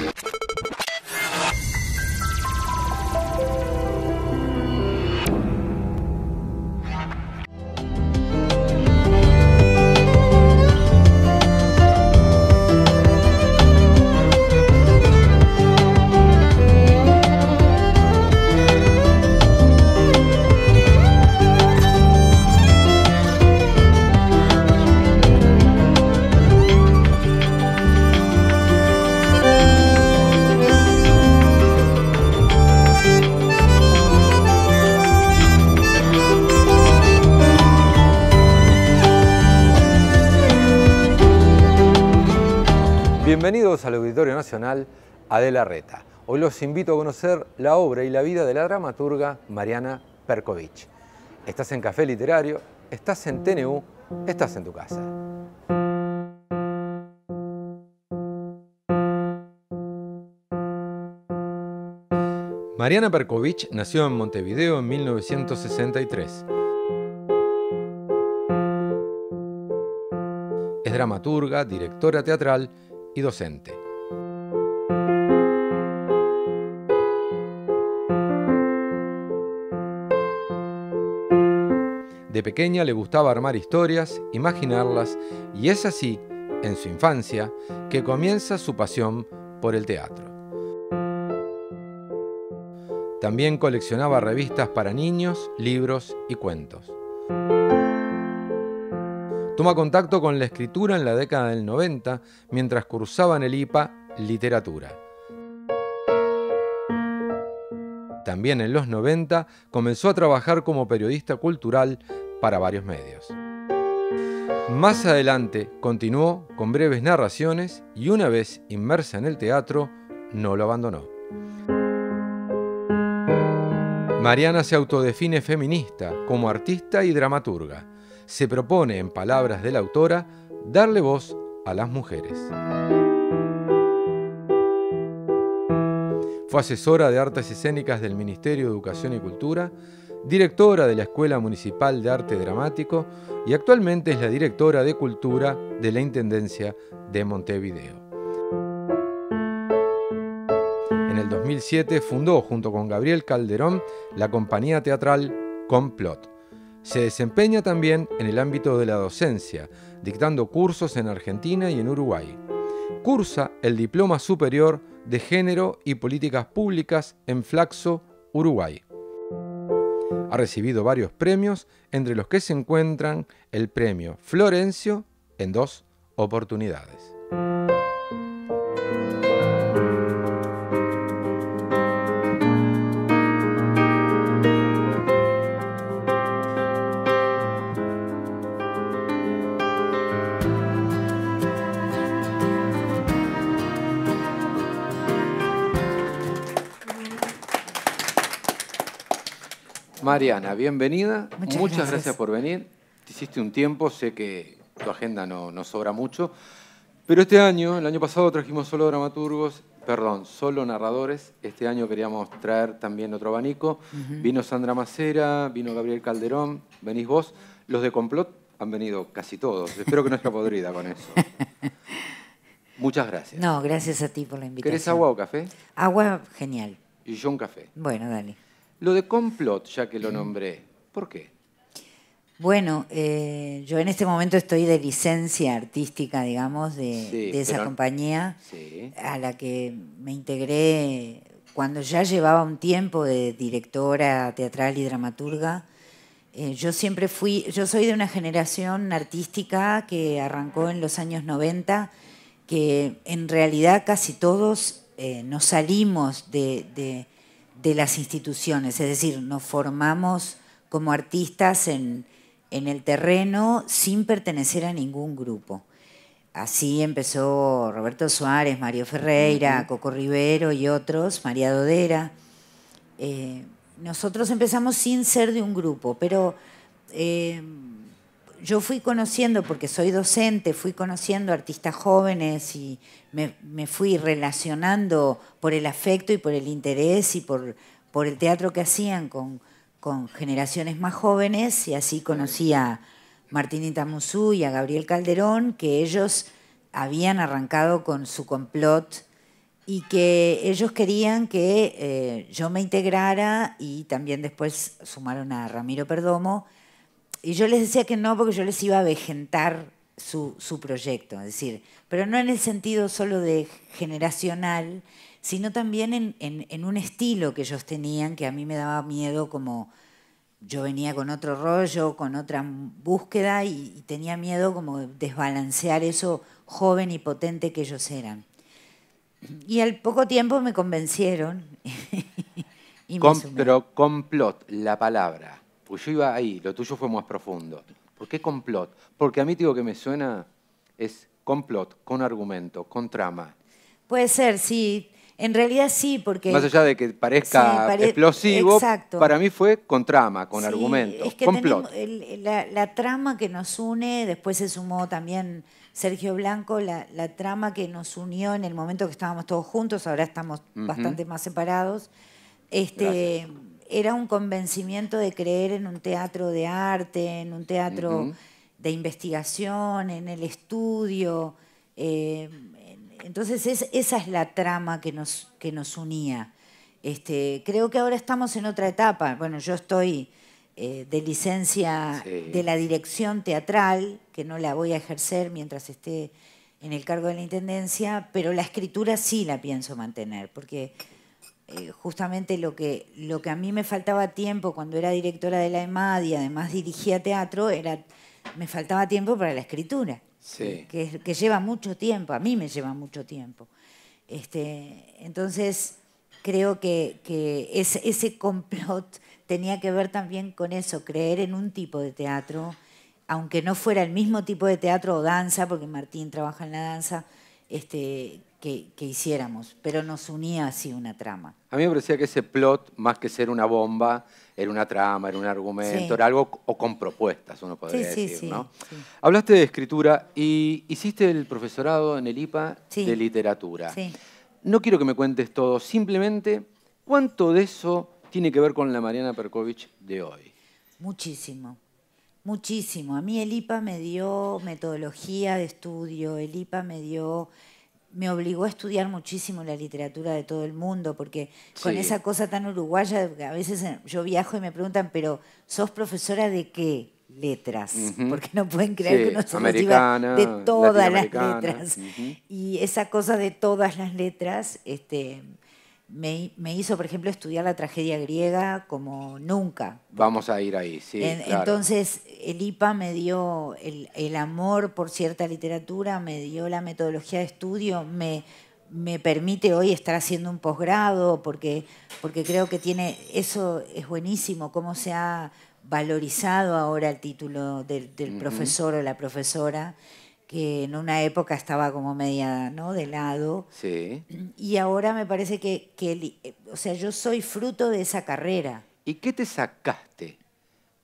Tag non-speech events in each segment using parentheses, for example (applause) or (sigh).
you Nacional, Adela Reta. Hoy los invito a conocer la obra y la vida de la dramaturga Mariana Perkovich. Estás en Café Literario, estás en TNU, estás en tu casa. Mariana Perkovich nació en Montevideo en 1963. Es dramaturga, directora teatral y docente. De pequeña le gustaba armar historias, imaginarlas, y es así, en su infancia, que comienza su pasión por el teatro. También coleccionaba revistas para niños, libros y cuentos. Toma contacto con la escritura en la década del 90 mientras cursaba en el IPA Literatura. También en los 90 comenzó a trabajar como periodista cultural para varios medios. Más adelante continuó con breves narraciones y una vez inmersa en el teatro, no lo abandonó. Mariana se autodefine feminista como artista y dramaturga. Se propone, en palabras de la autora, darle voz a las mujeres. Fue asesora de artes escénicas del Ministerio de Educación y Cultura, directora de la Escuela Municipal de Arte Dramático y actualmente es la directora de Cultura de la Intendencia de Montevideo. En el 2007 fundó junto con Gabriel Calderón la compañía teatral Complot. Se desempeña también en el ámbito de la docencia, dictando cursos en Argentina y en Uruguay. Cursa el diploma superior de Género y Políticas Públicas en Flaxo, Uruguay. Ha recibido varios premios, entre los que se encuentran el premio Florencio en dos oportunidades. Mariana, bienvenida. Muchas, gracias. por venir. Te hiciste un tiempo, sé que tu agenda no, no sobra mucho, pero este año, el año pasado trajimos solo dramaturgos, perdón, solo narradores. Este año queríamos traer también otro abanico. Vino Sandra Macera, vino Gabriel Calderón, venís vos. Los de complot han venido casi todos. Espero que no esté podrida con eso. (laughs) Muchas gracias. No, gracias a ti por la invitación. ¿Querés agua o café? Agua, genial. Y yo un café. Bueno, dale. Lo de complot, ya que lo nombré, ¿por qué? Bueno, eh, yo en este momento estoy de licencia artística, digamos, de, esa compañía a la que me integré cuando ya llevaba un tiempo de directora teatral y dramaturga. Eh, yo siempre fui, yo soy de una generación artística que arrancó en los años 90, que en realidad casi todos eh, nos salimos de de las instituciones, es decir, nos formamos como artistas en, el terreno sin pertenecer a ningún grupo. Así empezó Roberto Suárez, Mario Ferreira, Coco Rivero y otros, María Dodera. Eh, nosotros empezamos sin ser de un grupo, pero eh, yo fui conociendo, porque soy docente, fui conociendo artistas jóvenes y me, fui relacionando por el afecto y por el interés y por, el teatro que hacían con, generaciones más jóvenes y así conocí a Martínita Musú y a Gabriel Calderón, que ellos habían arrancado con su complot y que ellos querían que eh, yo me integrara y también después sumaron a Ramiro Perdomo y yo les decía que no porque yo les iba a vejentar su, su proyecto, es decir, pero no en el sentido solo de generacional, sino también en, un estilo que ellos tenían que a mí me daba miedo como yo venía con otro rollo, con otra búsqueda y, tenía miedo como desbalancear eso joven y potente que ellos eran. Y al poco tiempo me convencieron. (laughs) y me pero complot, la palabra. Pues yo iba ahí, lo tuyo fue más profundo. ¿Por qué complot? Porque a mí digo que me suena es complot, con argumento, con trama. Puede ser, sí. En realidad sí, porque... Más allá de que parezca explosivo, para mí fue con trama, con argumento, es que la, trama que nos une, después se sumó también Sergio Blanco, la, trama que nos unió en el momento que estábamos todos juntos, ahora estamos bastante más separados. Este, era un convencimiento de creer en un teatro de arte, en un teatro de investigación, en el estudio. Eh, entonces esa es la trama que nos, que nos unía. Este, creo que ahora estamos en otra etapa. Bueno, yo estoy eh, de licencia de la dirección teatral, que no la voy a ejercer mientras esté en el cargo de la Intendencia, pero la escritura sí la pienso mantener, porque eh, justamente lo que, lo que a mí me faltaba tiempo cuando era directora de la EMAD y además dirigía teatro, era me faltaba tiempo para la escritura, que, lleva mucho tiempo, a mí me lleva mucho tiempo. Este, entonces, creo que, ese complot tenía que ver también con eso, creer en un tipo de teatro, aunque no fuera el mismo tipo de teatro o danza, porque Martín trabaja en la danza, este, que, hiciéramos, pero nos unía así una trama. A mí me parecía que ese plot, más que ser una bomba, era una trama, era un argumento, era algo o con propuestas, uno podría decir, Hablaste de escritura y hiciste el profesorado en el IPA de literatura. No quiero que me cuentes todo, simplemente cuánto de eso tiene que ver con la Mariana Perkovich de hoy. Muchísimo. Muchísimo. A mí el IPA me dio metodología de estudio, el IPA me dio me obligó a estudiar muchísimo la literatura de todo el mundo, porque con esa cosa tan uruguaya, a veces eh, yo viajo y me preguntan, pero ¿sos profesora de qué? letras, porque no pueden creer que uno se de todas las letras. Y esa cosa de todas las letras, este, me, hizo, por ejemplo, estudiar la tragedia griega como nunca. Vamos a ir ahí, sí. Entonces, el IPA me dio el, amor por cierta literatura, me dio la metodología de estudio, me, permite hoy estar haciendo un posgrado, porque, porque creo que tiene, eso es buenísimo, cómo se ha valorizado ahora el título del, profesor o la profesora que en una época estaba como media, ¿no? De lado. Sí. Y ahora me parece que, eh, o sea, yo soy fruto de esa carrera. ¿Y qué te sacaste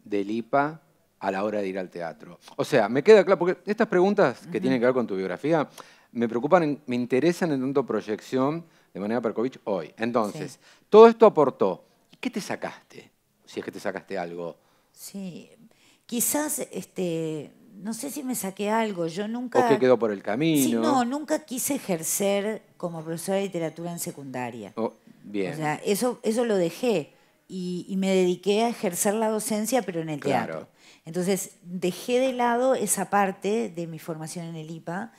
del IPA a la hora de ir al teatro? O sea, me queda claro, porque estas preguntas que tienen que ver con tu biografía me preocupan, me interesan en tanto proyección de manera Perkovich hoy. Entonces, todo esto aportó. ¿Y qué te sacaste? Si es que te sacaste algo. Sí, quizás este, no sé si me saqué algo, yo nunca... ¿O que quedó por el camino? Sí, no, nunca quise ejercer como profesora de literatura en secundaria. Oh, bien. O sea, eso, eso lo dejé y, me dediqué a ejercer la docencia, pero en el teatro. Entonces, dejé de lado esa parte de mi formación en el IPA,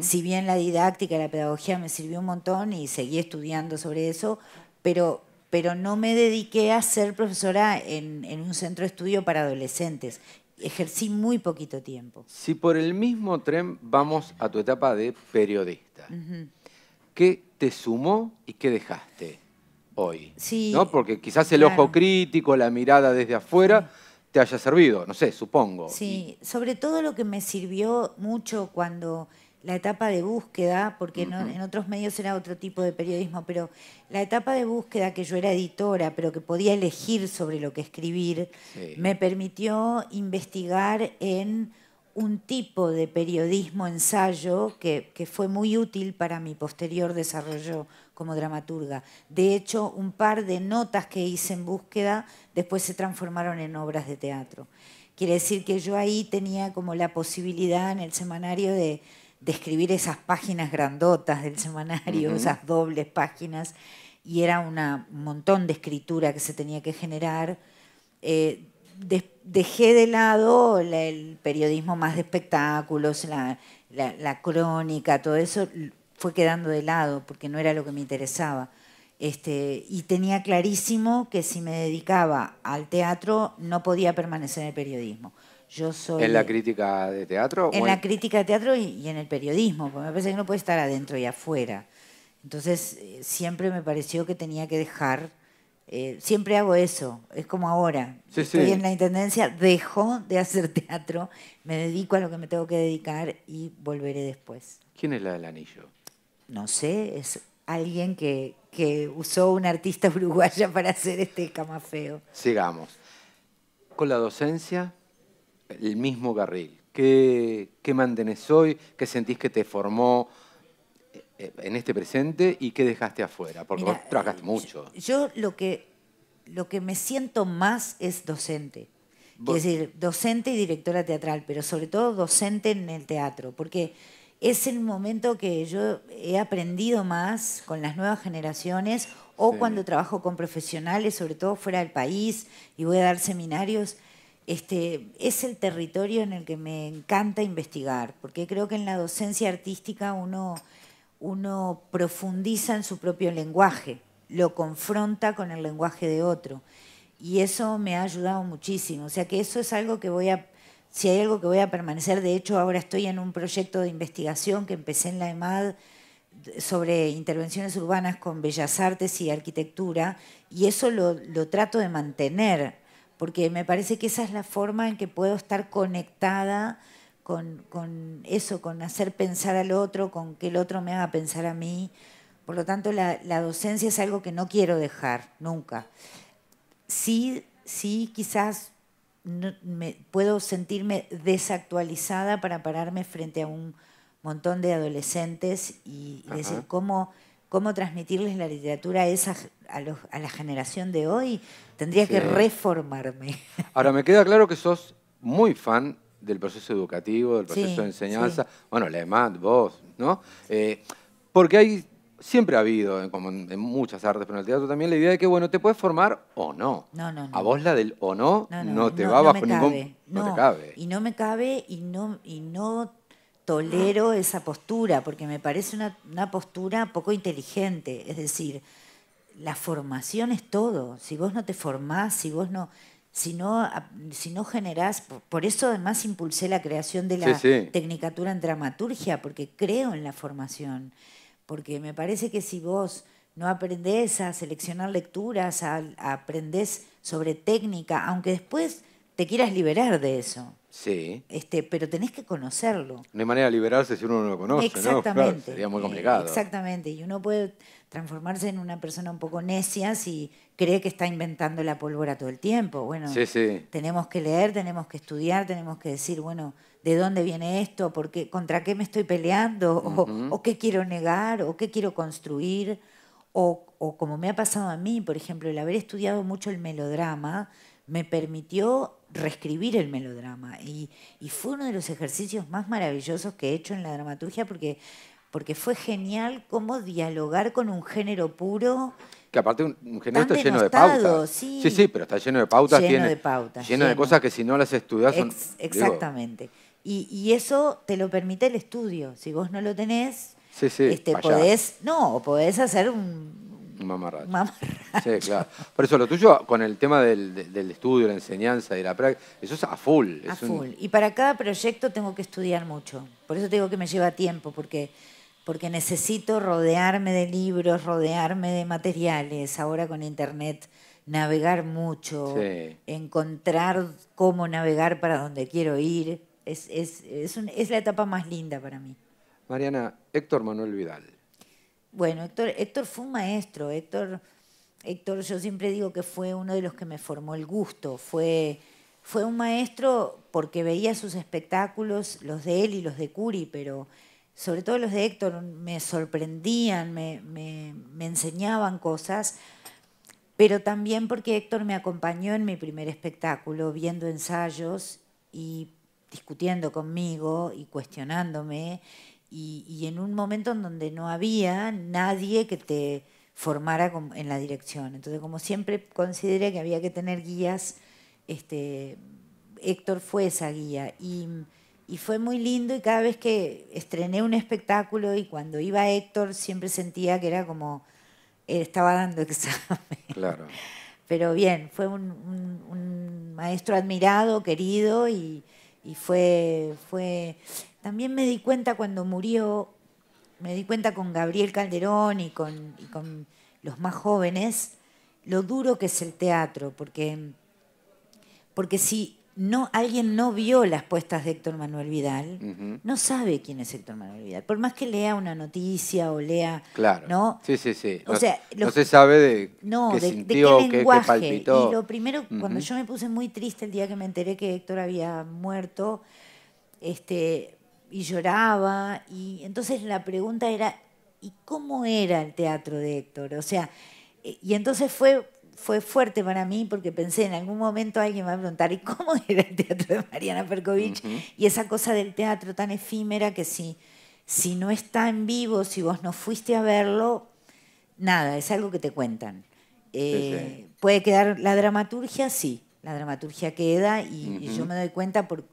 si bien la didáctica, la pedagogía me sirvió un montón y seguí estudiando sobre eso, pero pero no me dediqué a ser profesora en, en, un centro de estudio para adolescentes ejercí muy poquito tiempo. Si por el mismo tren vamos a tu etapa de periodista, ¿qué te sumó y qué dejaste hoy? Sí, ¿No? Porque quizás el ojo crítico, la mirada desde afuera, te haya servido, no sé, supongo. Sí, sobre todo lo que me sirvió mucho cuando la etapa de búsqueda, porque en otros medios era otro tipo de periodismo, pero la etapa de búsqueda que yo era editora, pero que podía elegir sobre lo que escribir, me permitió investigar en un tipo de periodismo ensayo que, fue muy útil para mi posterior desarrollo como dramaturga. De hecho, un par de notas que hice en búsqueda después se transformaron en obras de teatro. Quiere decir que yo ahí tenía como la posibilidad en el semanario de, de escribir esas páginas grandotas del semanario, esas dobles páginas, y era un montón de escritura que se tenía que generar. Eh, dejé de lado el periodismo más de espectáculos, la, crónica, todo eso fue quedando de lado porque no era lo que me interesaba. Este, y tenía clarísimo que si me dedicaba al teatro no podía permanecer en el periodismo yo soy... ¿En la crítica de teatro? En, la crítica de teatro y, en el periodismo, porque me parece que no puede estar adentro y afuera. Entonces, eh, siempre me pareció que tenía que dejar, eh, siempre hago eso, es como ahora. Sí, en la Intendencia, dejo de hacer (laughs) teatro, me dedico a lo que me tengo que dedicar y volveré después. ¿Quién es la del anillo? No sé, es alguien que, que usó un artista (laughs) uruguaya para hacer este camafeo. Sigamos. Con la docencia, el mismo carril. ¿Qué, qué mantenés hoy? ¿Qué sentís que te formó eh, eh, en este presente y qué dejaste afuera? Porque vos trabajaste eh, mucho. Yo lo que, lo que me siento más es docente. Es decir, docente y directora teatral, pero sobre todo docente en el teatro, porque es el momento que yo he aprendido más con las nuevas generaciones o cuando trabajo con profesionales, sobre todo fuera del país, y voy a dar seminarios. Este, es el territorio en el que me encanta investigar, porque creo que en la docencia artística uno, uno profundiza en su propio lenguaje, lo confronta con el lenguaje de otro. Y eso me ha ayudado muchísimo. O sea que eso es algo que voy a, si hay algo que voy a permanecer, de hecho ahora estoy en un proyecto de investigación que empecé en la EMAD sobre intervenciones urbanas con bellas artes y arquitectura, y eso lo, lo trato de mantener porque me parece que esa es la forma en que puedo estar conectada con, eso, con hacer pensar al otro, con que el otro me haga pensar a mí. Por lo tanto, la, docencia es algo que no quiero dejar nunca. Sí, sí, quizás puedo sentirme desactualizada para pararme frente a un montón de adolescentes y decir cómo cómo transmitirles la literatura a, esa, a, la generación de hoy, tendría que reformarme. (laughs) Ahora, me queda claro que sos muy fan del proceso educativo, del proceso de enseñanza. Bueno, Bueno, mat vos, ¿no? Eh, porque hay, siempre ha habido, como en, muchas artes, pero en el teatro también, la idea de que, bueno, te puedes formar o no. No, no, no. A vos la del o no no, te va bajo ningún... No, te cabe. Y no me cabe y no, y no tolero esa postura, porque me parece una, postura poco inteligente. Es decir, la formación es todo. Si vos no te formás, si vos no, si no, si no generás, por eso además impulsé la creación de la tecnicatura en dramaturgia, porque creo en la formación, porque me parece que si vos no aprendés a seleccionar lecturas, a aprendés sobre técnica, aunque después te quieras liberar de eso, Sí. Este, pero tenés que conocerlo. No hay manera de liberarse si uno no lo conoce, sería muy complicado. Exactamente. Y uno puede transformarse en una persona un poco necia si cree que está inventando la pólvora todo el tiempo. Bueno, tenemos que leer, tenemos que estudiar, tenemos que decir, bueno, ¿de dónde viene esto? ¿Por ¿Contra qué me estoy peleando? O, qué quiero negar? ¿O qué quiero construir? O, o como me ha pasado a mí, por ejemplo, el haber estudiado mucho el melodrama me permitió reescribir el melodrama. Y, fue uno de los ejercicios más maravillosos que he hecho en la dramaturgia porque, porque fue genial como dialogar con un género puro. Que aparte un, género está lleno de pautas. Sí. sí. pero está lleno de pautas. Lleno de pautas. Lleno, de cosas que si no las estudias exactamente. Y, eso te lo permite el estudio. Si vos no lo tenés, este, podés... No, podés hacer un Mamá Por eso lo tuyo, con el tema del, estudio, la enseñanza y la práctica, eso es a full. Y para cada proyecto tengo que estudiar mucho. Por eso te digo que me lleva tiempo, porque, porque necesito rodearme de libros, rodearme de materiales. Ahora con internet navegar mucho, encontrar cómo navegar para donde quiero ir. Es, es, es, es la etapa más linda para mí. Mariana, Héctor Manuel Vidal. Bueno, Héctor, fue un maestro. Héctor, Héctor, yo siempre digo que fue uno de los que me formó el gusto. Fue, fue un maestro porque veía sus espectáculos, los de él y los de Curi, pero sobre todo los de Héctor me sorprendían, me, me enseñaban cosas, pero también porque Héctor me acompañó en mi primer espectáculo, viendo ensayos y discutiendo conmigo y cuestionándome y, en un momento en donde no había nadie que te formara en la dirección. Entonces, como siempre consideré que había que tener guías, este, Héctor fue esa guía. Y, fue muy lindo y cada vez que estrené un espectáculo y cuando iba Héctor siempre sentía que era como, él eh, estaba dando (laughs) examen. Claro. Pero bien, fue un, maestro admirado, querido y, y fue, fue también me di cuenta cuando murió, me di cuenta con Gabriel Calderón y con, los más jóvenes, lo duro que es el teatro, porque, porque si no, alguien no vio las puestas de Héctor Manuel Vidal, no sabe quién es Héctor Manuel Vidal. Por más que lea una noticia o lea. Claro. ¿no? Sí, sí, sí. no, se sabe de qué palpitó. Y lo primero, cuando yo me puse muy triste el día que me enteré que Héctor había muerto, este, y lloraba. Y entonces la pregunta era, ¿y cómo era el teatro de Héctor? O sea, eh, y entonces fue, fue fuerte para mí porque pensé, en algún momento alguien me va a preguntar, ¿y cómo (laughs) era el teatro de Mariana Perkovich? Y esa cosa del teatro tan efímera que si, si no está en vivo, si vos no fuiste a verlo, nada, es algo que te cuentan. Eh, puede quedar la dramaturgia, sí, la dramaturgia queda y, yo me doy cuenta por,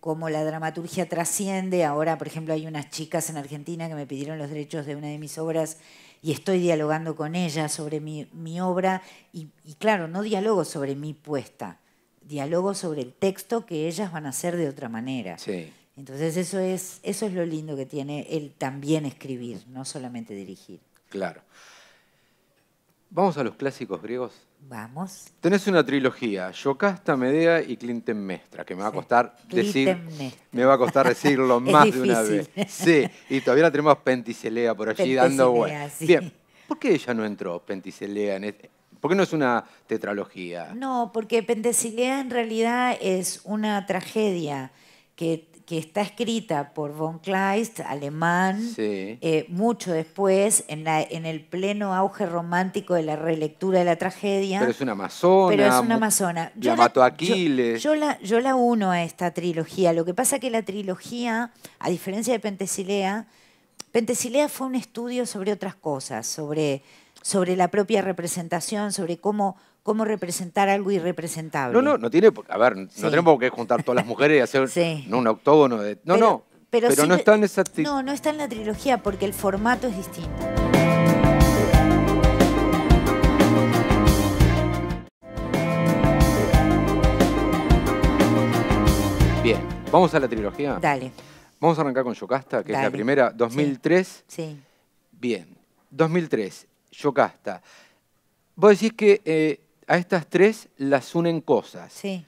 cómo la dramaturgia trasciende. Ahora, por ejemplo, hay unas chicas en Argentina que me pidieron los derechos de una de mis obras y estoy dialogando con ellas sobre mi, obra. Y, claro, no dialogo sobre mi puesta, dialogo sobre el texto que ellas van a hacer de otra manera. Entonces eso es, eso es lo lindo que tiene el también escribir, no solamente dirigir. Claro. Vamos a los clásicos griegos. Vamos. Tenés una trilogía, Yocasta, Medea y Clinton Mestra, que me va a costar decir. Me va a costar decirlo (laughs) más de una vez. Sí, y todavía la tenemos Penticelea por allí dando vueltas. Bien, ¿por qué ella no entró Penticelea este- ¿Por qué no es una tetralogía? No, porque Penticelea en realidad es una tragedia que que está escrita por von Kleist, alemán, eh, mucho después, en, el pleno auge romántico de la relectura de la tragedia. Pero es una amazona. Pero es una amazona. Yo la, Aquiles. Yo, la, uno a esta trilogía. Lo que pasa es que la trilogía, a diferencia de Pentesilea, Pentesilea fue un estudio sobre otras cosas, sobre la propia representación, sobre cómo cómo representar algo irrepresentable. No, no, no tiene, a ver, no tenemos que juntar todas las mujeres y hacer (laughs) un octógono de... No, no, pero, no está en esa... No, no está en la trilogía porque el formato es distinto. Bien, vamos a la trilogía. Dale. Vamos a arrancar con Yocasta, que es la primera, 2003. Sí. Bien, 2003, Yocasta. Vos decís que eh, a estas tres las unen cosas. Sí.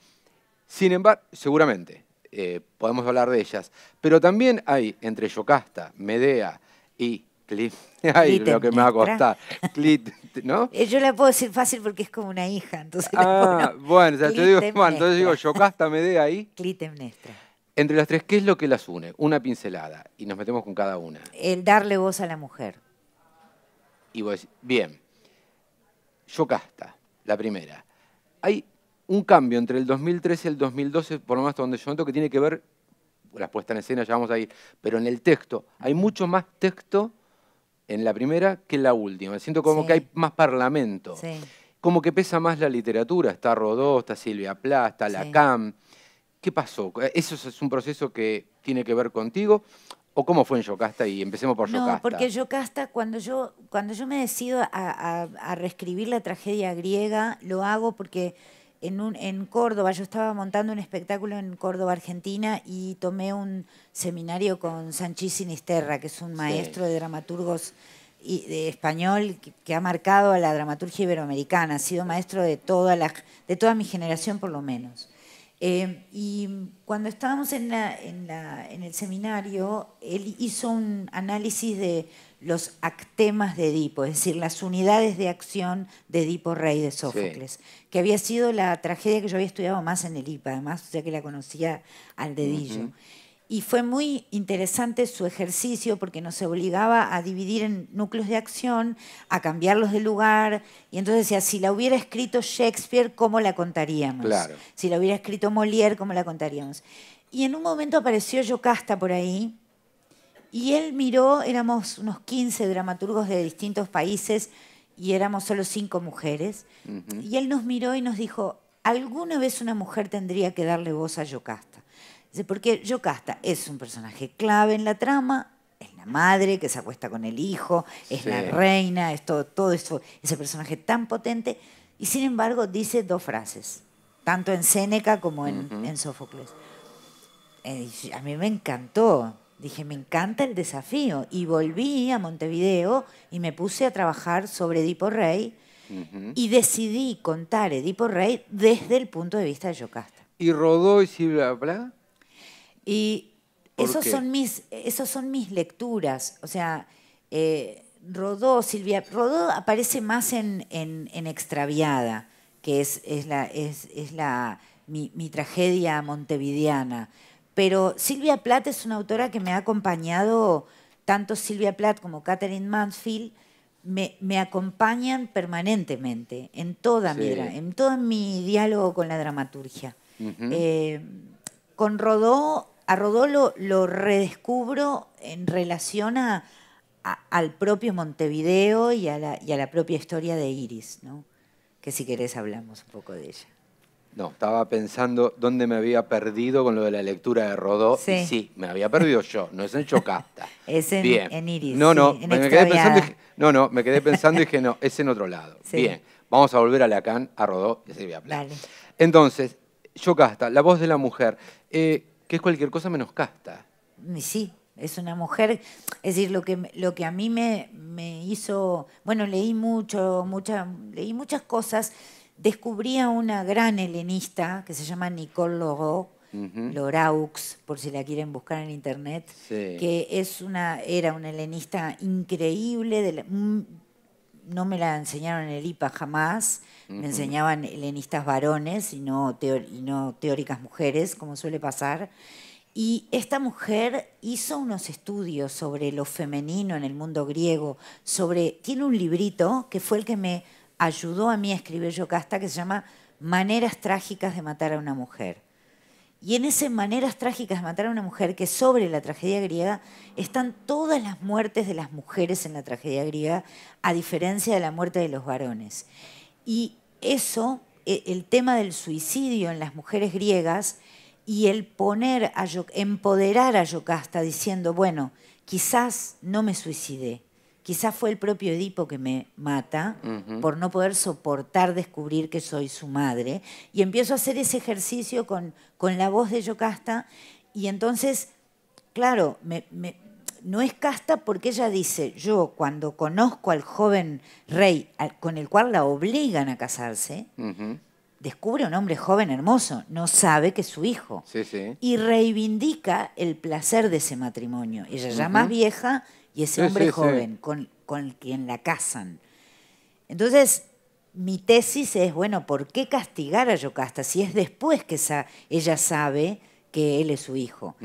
Sin embargo, seguramente, eh, podemos hablar de ellas, pero también hay entre Yocasta, Medea y Clit, (laughs) ay, lo que me va a costar, Clit, ¿no? (laughs) Eh, yo la puedo decir fácil porque es como una hija, entonces. Ah, bueno, o te digo, bueno, entonces digo Yocasta, Medea y. Clitemnestra. Entre las tres, ¿qué es lo que las une? Una pincelada, y nos metemos con cada una. El darle voz a la mujer. Y vos, bien, Yocasta la primera. Hay un cambio entre el 2013 y el 2012, por lo más hasta donde yo noto, que tiene que ver, las puestas en escena ya vamos a pero en el texto. Hay mucho más texto en la primera que en la última. Siento como que hay más parlamento. Como que pesa más la literatura. Está Rodó, está Silvia Plá, está Lacan. ¿Qué pasó? Eso es un proceso que tiene que ver contigo. ¿O cómo fue en Yocasta? Y empecemos por Yocasta. No, porque Yocasta, cuando yo, cuando yo me decido a, a, a reescribir la tragedia griega, lo hago porque en, un, en Córdoba, yo estaba montando un espectáculo en Córdoba, Argentina, y tomé un seminario con Sanchis Sinisterra, que es un maestro de dramaturgos y de español que, ha marcado a la dramaturgia iberoamericana, ha sido maestro de toda, la, de toda mi generación por lo menos. Eh, y cuando estábamos en, el seminario, él hizo un análisis de los actemas de Edipo, es decir, las unidades de acción de Edipo Rey de Sófocles, que había sido la tragedia que yo había estudiado más en el IPA, además, ya que la conocía al dedillo y fue muy interesante su ejercicio porque nos obligaba a dividir en núcleos de acción, a cambiarlos de lugar, y entonces decía, si la hubiera escrito Shakespeare, ¿cómo la contaríamos? Si la hubiera escrito Molière, ¿cómo la contaríamos? Y en un momento apareció Yocasta por ahí, y él miró, éramos unos 15 dramaturgos de distintos países, y éramos solo cinco mujeres, y él nos miró y nos dijo, alguna vez una mujer tendría que darle voz a Yocasta. Porque Yocasta es un personaje clave en la trama, es la madre que se acuesta con el hijo, es la reina, es todo, todo eso, ese personaje tan potente, y sin embargo dice dos frases, tanto en Séneca como en, Sófocles. Eh, a mí me encantó, dije, me encanta el desafío, y volví a Montevideo y me puse a trabajar sobre Edipo Rey, y decidí contar Edipo Rey desde el punto de vista de Yocasta. ¿Y Rodó y si bla bla? Y esos son, mis, esos son mis lecturas. O sea, eh, Rodó, Silvia, Rodó aparece más en, en, Extraviada, que es, la, es, la, mi, tragedia montevidiana Pero Silvia Plath es una autora que me ha acompañado, tanto Silvia Platt como Catherine Mansfield, me, acompañan permanentemente en toda, mira en todo mi diálogo con la dramaturgia. Eh, con Rodó a Rodó lo, redescubro en relación a, al propio Montevideo y a, la, propia historia de Iris, ¿no? que si querés hablamos un poco de ella. No, estaba pensando dónde me había perdido con lo de la lectura de Rodó. Sí, sí me había perdido yo, no es (laughs) en Chocasta. es en, Iris. No, no, me, quedé pensando y, no, no, me quedé pensando y dije, no, es en otro lado. Bien, vamos a volver a Lacan, a Rodó y a hablar. Entonces, Chocasta, la voz de la mujer. Eh, que es cualquier cosa menos casta. Sí, es una mujer, es decir, lo que, lo que a mí me, me hizo, bueno, leí mucho, leí muchas cosas, descubría una gran helenista que se llama Nicole Loraux, Loraux, por si la quieren buscar en internet, que es una, era una helenista increíble, de la, no me la enseñaron en el IPA jamás, me enseñaban helenistas varones y no, teóricas mujeres, como suele pasar. Y esta mujer hizo unos estudios sobre lo femenino en el mundo griego, sobre tiene un librito que fue el que me ayudó a mí a escribir Yocasta que se llama Maneras trágicas de matar a una mujer y en esas maneras trágicas de matar a una mujer, que sobre la tragedia griega están todas las muertes de las mujeres en la tragedia griega, a diferencia de la muerte de los varones. Y eso, e, el tema del suicidio en las mujeres griegas y el poner a empoderar a Yocasta diciendo, bueno, quizás no me suicidé, Quizás fue el propio Edipo que me mata por no poder soportar descubrir que soy su madre. Y empiezo a hacer ese ejercicio con, con la voz de Yocasta. Y entonces, claro, no es casta porque ella dice, yo cuando conozco al joven rey con el cual la obligan a casarse, descubre un hombre joven hermoso, no sabe que es su hijo. Y reivindica el placer de ese matrimonio. Ella ya más vieja y ese hombre joven Con, quien la casan. Entonces, mi tesis es, bueno, ¿por qué castigar a Yocasta si es después que ella sabe que él es su hijo?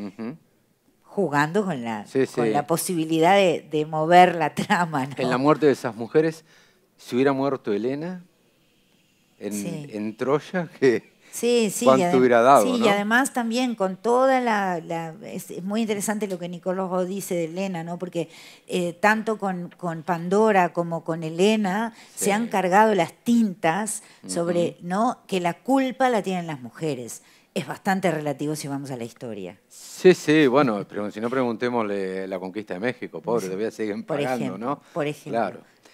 Jugando con la, la posibilidad de, de, mover la trama. En la muerte de esas mujeres, si hubiera muerto Elena en, en Troya, (laughs) que Sí, sí. dado? Sí, y además también con toda la... es, muy interesante lo que Nicoloso dice de Elena, ¿no? Porque eh, tanto con, con, Pandora como con Elena se han cargado las tintas sobre, ¿no? Que la culpa la tienen las mujeres. Es bastante relativo si vamos a la historia. Sí, sí, bueno, si no preguntémosle la conquista de México, pobre, todavía siguen pagando, por ejemplo, ¿no? Por ejemplo.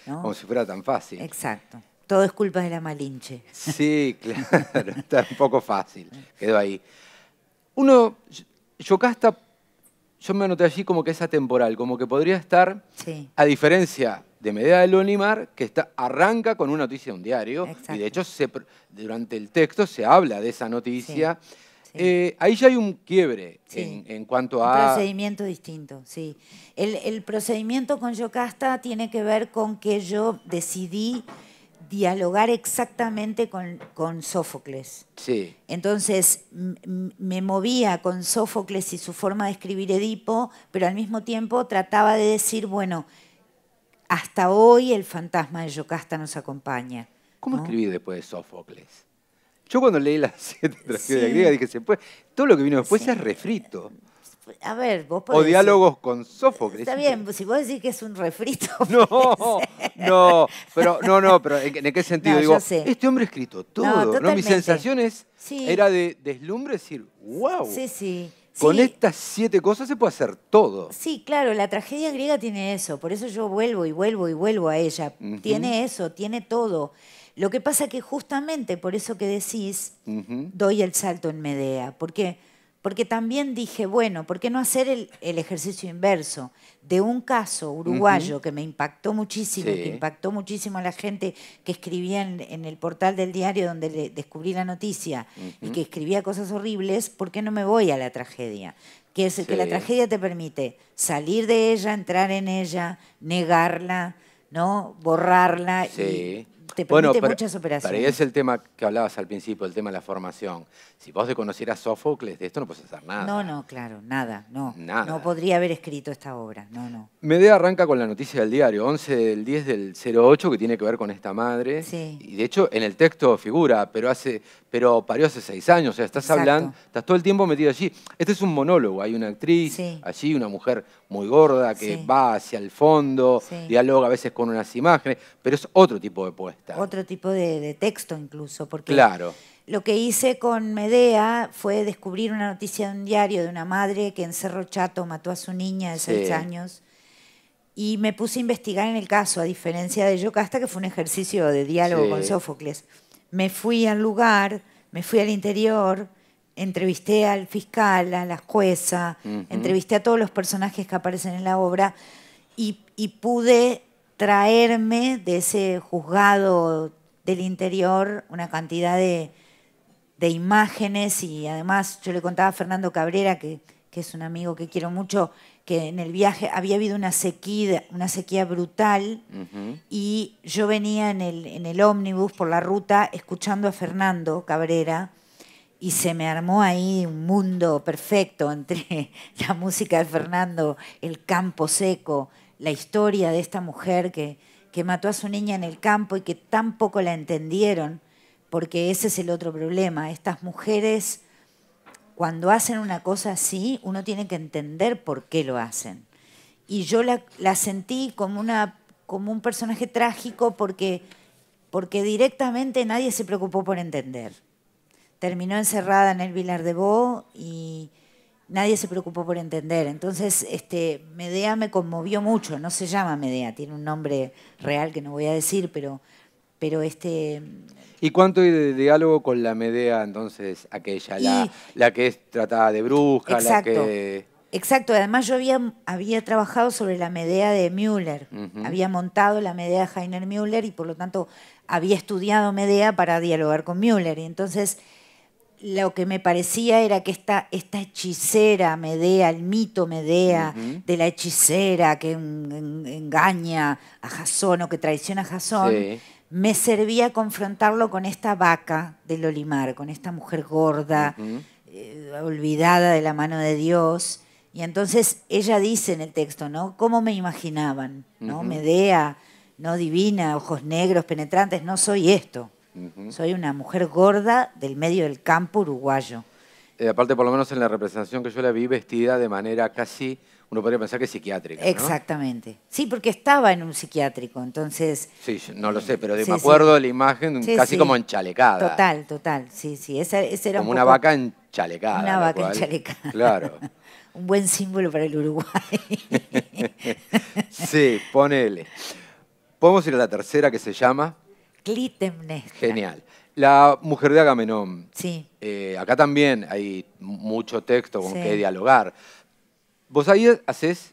Claro. Como si fuera tan fácil. Exacto. Todo es culpa de la Malinche. Sí, claro, (laughs) está un poco fácil, quedó ahí. Uno, Yocasta, yo me anoté allí como que es atemporal, como que podría estar, a diferencia de Medea de Lonimar, que está, arranca con una noticia de un diario, Exacto. y de hecho durante el texto se habla de esa noticia. Eh, ahí ya hay un quiebre en, cuanto a... Un procedimiento distinto, sí. El, el, procedimiento con Yocasta tiene que ver con que yo decidí dialogar exactamente con, Sófocles. Sí. Entonces me movía con Sófocles y su forma de escribir Edipo, pero al mismo tiempo trataba de decir, bueno, hasta hoy el fantasma de Yocasta nos acompaña. ¿Cómo escribí después de Sófocles? Yo cuando leí las (laughs) siete tragedias griegas dije, pues, todo lo que vino después es refrito. A ver, vos podés O diálogos con Sófocles. Está bien, si vos decís que es un refrito. (laughs) No, (laughs) no, pero no, pero ¿en, qué sentido? Digo, este hombre ha escrito todo, ¿no? mi sensación es era de deslumbre, decir, wow. Sí, sí. Con estas siete cosas se puede hacer todo. Sí, claro, la tragedia griega tiene eso, por eso yo vuelvo y vuelvo y vuelvo a ella. Tiene eso, tiene todo. Lo que pasa que justamente por eso que decís, doy el salto en Medea, porque porque también dije, bueno, ¿por qué no hacer el, ejercicio inverso? De un caso uruguayo que me impactó muchísimo, que impactó muchísimo a la gente que escribía en, el portal del diario donde le descubrí la noticia y que escribía cosas horribles, ¿por qué no me voy a la tragedia? Que es el que la tragedia te permite salir de ella, entrar en ella, negarla, ¿no? Borrarla y te permite bueno, muchas operaciones. es el tema que hablabas al principio, el tema de la formación. Si vos desconocieras a Sófocles, de esto no puedes hacer nada. No, no, claro, nada, no. No podría haber escrito esta obra, no, no. Medea arranca con la noticia del diario, 11 del 10 del 08, que tiene que ver con esta madre. Y de hecho, en el texto figura, pero hace pero parió hace seis años, o sea, estás hablando, estás todo el tiempo metido allí. Este es un monólogo, hay una actriz allí, una mujer muy gorda, que va hacia el fondo, dialoga a veces con unas imágenes, pero es otro tipo de puesta. Otro tipo de, texto incluso, porque claro. lo que hice con Medea fue descubrir una noticia de un diario de una madre que en Cerro Chato mató a su niña de seis años. Y me puse a investigar en el caso, a diferencia de Yocasta, que fue un ejercicio de diálogo con Sófocles. Me fui al lugar, me fui al interior, entrevisté al fiscal, a la jueza, entrevisté a todos los personajes que aparecen en la obra y, pude traerme de ese juzgado del interior una cantidad de, imágenes y además yo le contaba a Fernando Cabrera, que, es un amigo que quiero mucho, que en el viaje había habido una sequía, una sequía brutal y yo venía en el, en el ómnibus por la ruta escuchando a Fernando Cabrera y se me armó ahí un mundo perfecto entre (laughs) la música de Fernando, el campo seco, la historia de esta mujer que, que mató a su niña en el campo y que tampoco la entendieron, porque ese es el otro problema. Estas mujeres, cuando hacen una cosa así, uno tiene que entender por qué lo hacen. Y yo la, la sentí como, una, como un personaje trágico porque, porque directamente nadie se preocupó por entender terminó encerrada en el Vilar de Bo y nadie se preocupó por entender. Entonces, este, Medea me conmovió mucho, no se llama Medea, tiene un nombre real que no voy a decir, pero, pero este... ¿Y cuánto hay de diálogo con la Medea entonces aquella, la, que es tratada de bruja, la que... Exacto, además yo había, había trabajado sobre la Medea de Müller, había montado la Medea de Heiner Müller y por lo tanto había estudiado Medea para dialogar con Müller. Y entonces lo que me parecía era que esta, hechicera Medea, el mito Medea, de la hechicera que engaña a Jasón o que traiciona a Jasón, me servía confrontarlo con esta vaca del Olimar, con esta mujer gorda, eh, olvidada de la mano de Dios. Y entonces ella dice en el texto, ¿no? ¿Cómo me imaginaban? ¿No? Medea, no divina, ojos negros, penetrantes, no soy esto. Soy una mujer gorda del medio del campo uruguayo. Eh, aparte, por lo menos en la representación que yo la vi vestida de manera casi, uno podría pensar que psiquiátrica. Exactamente. Sí, porque estaba en un psiquiátrico, entonces... Sí, no lo sé, pero me acuerdo de la imagen casi como enchalecada. Total, total, sí, sí. Esa, era como una vaca enchalecada. Una vaca en enchalecada. Claro. (laughs) un buen símbolo para el Uruguay. (laughs) sí, ponele. Podemos ir a la tercera que se llama... Clitemnestra. Genial. La mujer de Agamenón. Sí. Eh, acá también hay mucho texto con que dialogar. Vos ahí haces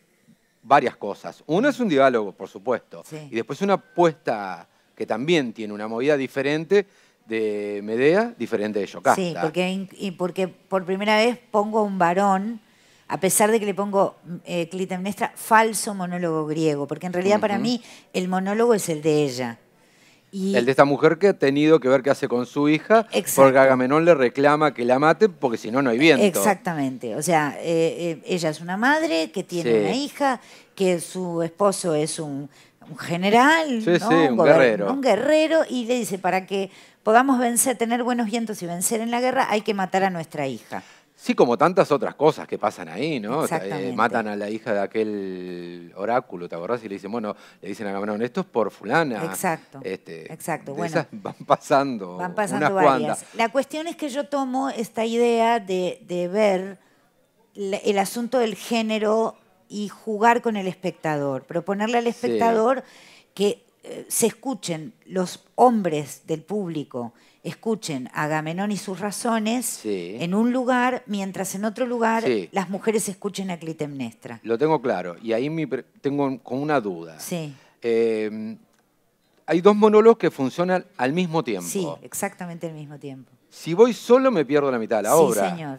varias cosas. Uno es un diálogo, por supuesto. Y después una apuesta que también tiene una movida diferente de Medea, diferente de Yocasta. Sí, porque, y porque por primera vez pongo a un varón, a pesar de que le pongo eh, Clitemnestra, falso monólogo griego. Porque en realidad para mí el monólogo es el de ella el de esta mujer que ha tenido que ver qué hace con su hija, porque Agamenón le reclama que la mate porque si no, no hay viento. Exactamente, o sea, eh, eh, ella es una madre que tiene una hija, que su esposo es un, general, un, un guerrero. Un guerrero, y le dice, para que podamos vencer, tener buenos vientos y vencer en la guerra, hay que matar a nuestra hija. Sí, como tantas otras cosas que pasan ahí, ¿no? Eh, matan a la hija de aquel oráculo, ¿te acordás? Y le dicen, bueno, le dicen a Cameron, esto es por fulana. Exacto. Este, exacto. Bueno, van pasando. unas varias. Cuantas. La cuestión es que yo tomo esta idea de, de ver el asunto del género y jugar con el espectador, proponerle al espectador que eh, se escuchen los hombres del público, escuchen a Agamenón y sus razones en un lugar, mientras en otro lugar las mujeres escuchen a Clitemnestra. Lo tengo claro, y ahí tengo con una duda. Sí. Em, hay dos monólogos que funcionan al mismo tiempo. Sí, exactamente al mismo tiempo. Si voy solo me pierdo la mitad de la obra. Sí, señor.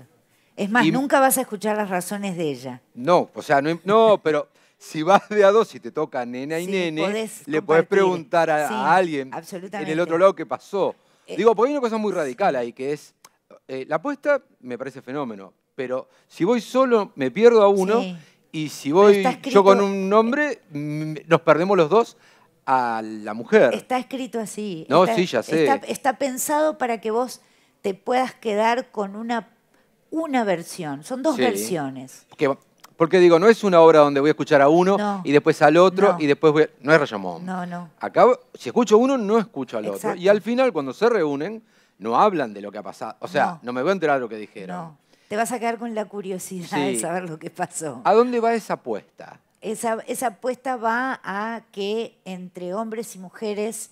Es más, nunca vas a escuchar las razones de ella. No, o sea, no, (laughs) pero si vas de a dos y te toca nena y nene, le podés preguntar a, a alguien en el otro lado qué pasó. Eh, Digo, porque hay una cosa muy radical ahí, que es, eh, la apuesta me parece fenómeno, pero si voy solo me pierdo a uno y si voy yo con un hombre nos perdemos los dos a la mujer. Está escrito así. No, está, sí, ya sé. Está, pensado para que vos te puedas quedar con una, una versión. Son dos versiones. Porque digo, no es una obra donde voy a escuchar a uno y después al otro y después voy a... No es Rayamón. No, no. Acá, si escucho a uno, no escucho al otro. Y al final, cuando se reúnen, no hablan de lo que ha pasado. O sea, no, me voy a enterar de lo que dijeron. No. Te vas a quedar con la curiosidad de saber lo que pasó. ¿A dónde va esa apuesta? esa apuesta va a que entre hombres y mujeres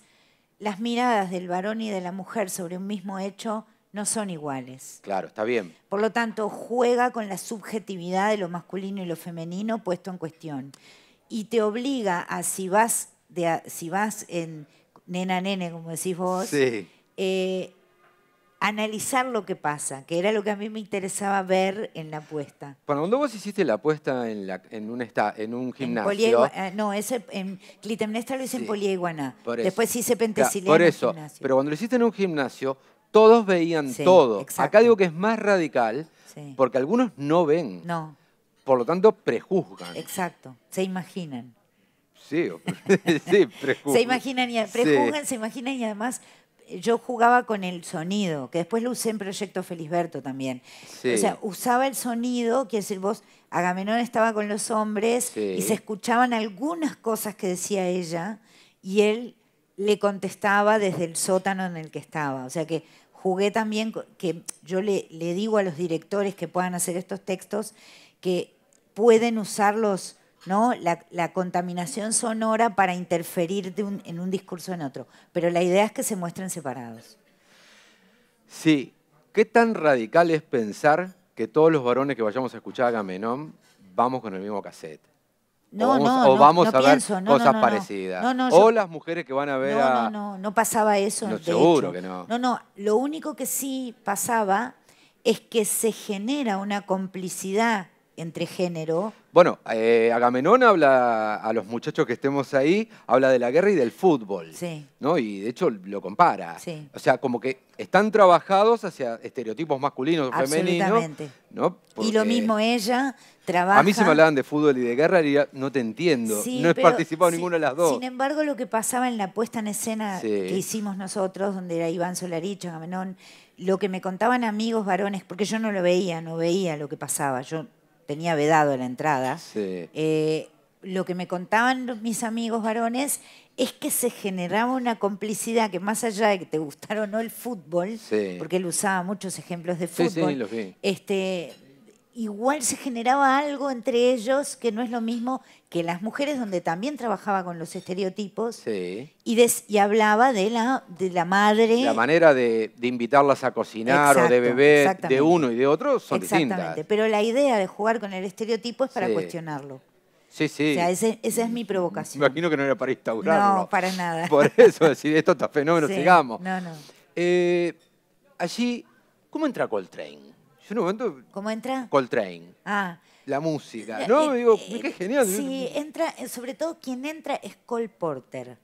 las miradas del varón y de la mujer sobre un mismo hecho no son iguales. Claro, está bien. Por lo tanto, juega con la subjetividad de lo masculino y lo femenino puesto en cuestión. Y te obliga a, si vas, de si vas en nena, nene, como decís vos, eh, analizar lo que pasa, que era lo que a mí me interesaba ver en la apuesta. cuando vos hiciste la apuesta en, la, en, un, esta, en un gimnasio... Eh, no, ese, en Clitemnestra lo hice en Después hice Pentesileno Por eso, pero cuando lo hiciste en un gimnasio, todos veían todo. Acá digo que es más radical porque algunos no ven. No. Por lo tanto, prejuzgan. Exacto, se imaginan. Sí, (laughs) sí prejuzgan. Se imaginan y se imaginan y además eh, yo jugaba con el sonido, que después lo usé en Proyecto Felizberto también. O sea, usaba el sonido, quiere decir, vos, Agamenón estaba con los hombres y se escuchaban algunas cosas que decía ella y él le contestaba desde el sótano en el que estaba. O sea que jugué también, que yo le, digo a los directores que puedan hacer estos textos, que pueden usarlos, ¿no? La, contaminación sonora para interferir en un discurso en otro. Pero la idea es que se muestren separados. Sí. ¿Qué tan radical es pensar que todos los varones que vayamos a escuchar a Gamenón vamos con el mismo cassette? No, o vamos, no, o vamos a ver cosas parecidas. o las mujeres que van a ver a... No, no, no, pasaba eso. No, seguro que no. No, no, lo único que sí pasaba es que se genera una complicidad entre género. Bueno, eh, Agamenón habla a los muchachos que estemos ahí, habla de la guerra y del fútbol. Sí. ¿no? Y de hecho lo compara. O sea, como que están trabajados hacia estereotipos masculinos o femeninos. ¿no? y lo mismo ella trabaja. A mí se me hablaban de fútbol y de guerra y no te entiendo. no he participado en ninguna de las dos. Sin embargo, lo que pasaba en la puesta en escena que hicimos nosotros, donde era Iván Solaricho, Agamenón, lo que me contaban amigos varones, porque yo no lo veía, no veía lo que pasaba. Yo tenía vedado la entrada. Eh, lo que me contaban mis amigos varones es que se generaba una complicidad que más allá de que te gustara o no el fútbol, porque él usaba muchos ejemplos de fútbol, este igual se generaba algo entre ellos que no es lo mismo que las mujeres, donde también trabajaba con los estereotipos, y, y, hablaba de la, de la madre. La manera de, invitarlas a cocinar o de beber de uno y de otro son Exactamente. Distintas. pero la idea de jugar con el estereotipo es para cuestionarlo. Sí, sí. O sea, esa es mi provocación. Me imagino que no era para instaurarlo. No, para nada. Por eso decir, esto está fenómeno, sí, sigamos. No, no. Eh, allí, ¿cómo entra Coltrane? Yo no me ¿Cómo entra? Coltrane. Ah, la música. ¿No? Eh, digo, eh, qué genial. Sí, entra, eh, sobre todo quien entra es Cole Porter.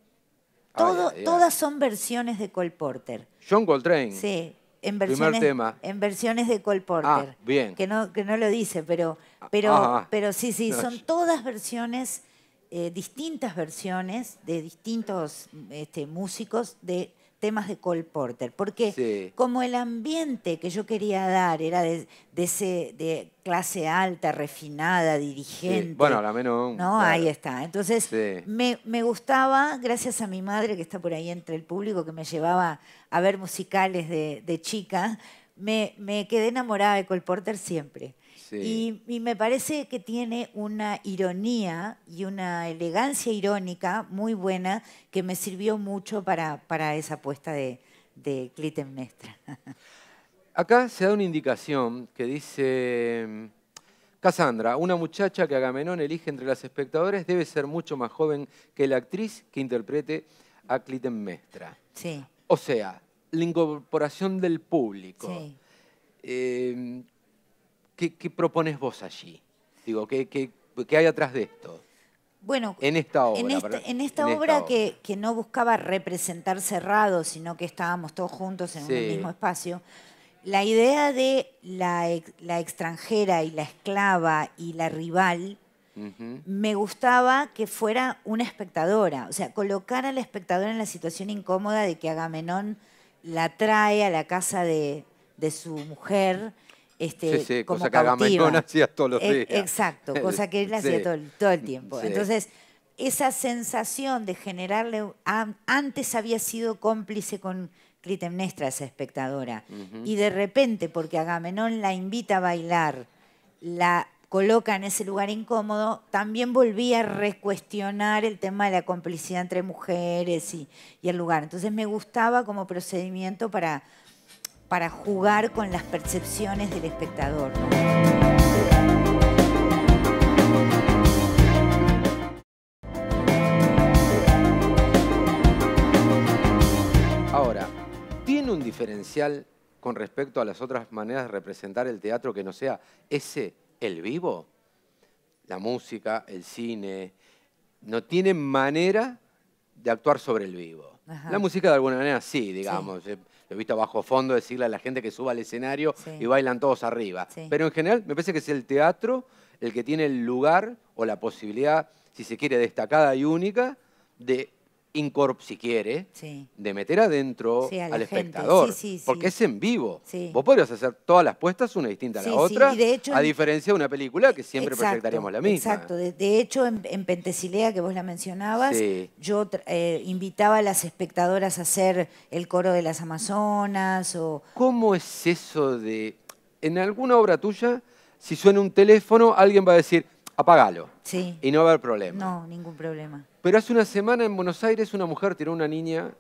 Todas son versiones de Cole Porter. John Coltrane. Sí, en versiones, en versiones de Cole Porter. Ah, bien. Que no, que no lo dice, pero, ah, pero, ah, pero sí, sí, (laughs) son todas versiones, distintas versiones de distintos este, músicos de temas de Cole Porter, porque como el ambiente que yo quería dar era de, clase alta, refinada, dirigente. Bueno, la menos. ahí está. Entonces, me, gustaba, gracias a mi madre que está por ahí entre el público, que me llevaba a ver musicales de, de chica, me, quedé enamorada de Cole Porter siempre. Y, me parece que tiene una ironía y una elegancia irónica muy buena que me sirvió mucho para, esa apuesta de, Clitemnestra. (laughs) Acá se da una indicación que dice Cassandra, una muchacha que Agamenón elige entre las espectadores debe ser mucho más joven que la actriz que interprete a Clitemnestra. Sí. O sea, la incorporación del público. Em, ¿qué, propones vos allí? Digo, ¿qué, qué, hay atrás de esto? Bueno, en esta obra, en, este, esta obra, Que, no buscaba representar cerrado, sino que estábamos todos juntos en un mismo espacio, la idea de la, extranjera y la esclava y la rival, me gustaba que fuera una espectadora, o sea, colocar al espectador en la situación incómoda de que Agamenón la trae a la casa de, su mujer. Este, como cosa que Agamenón (laughs) hacía todos los eh, días. Exacto, (laughs) cosa que él hacía todo, el tiempo. Entonces, esa sensación de generarle... Antes había sido cómplice con Clitemnestra, esa espectadora, y de repente, porque Agamenón la invita a bailar, la coloca en ese lugar incómodo, también volví a recuestionar el tema de la complicidad entre mujeres y, el lugar. Entonces me gustaba como procedimiento para, para jugar con las percepciones del espectador. Ahora, ¿tiene un diferencial con respecto a las otras maneras de representar el teatro que no sea ese el vivo, la música, el cine, no tienen manera de actuar sobre el vivo. La música de alguna manera sí, digamos. Eh, lo he visto bajo fondo decirle a la gente que suba al escenario y bailan todos arriba. Pero en general me parece que es el teatro el que tiene el lugar o la posibilidad, si se quiere, destacada y única de Incorp, si quiere, de meter adentro al espectador. porque es en vivo. Vos podrías hacer todas las puestas, una distinta a la otra, a diferencia de una película que siempre proyectaríamos la misma. Exacto. De, hecho, en, en, Pentesilea, que vos la mencionabas, yo eh, invitaba a las espectadoras a hacer el coro de las Amazonas. O... ¿Cómo es eso de, en alguna obra tuya, si suena un teléfono, alguien va a decir, apagalo. Sí. Y no va a haber problema. No, ningún problema. Pero hace una semana en Buenos Aires una mujer tiró a una niña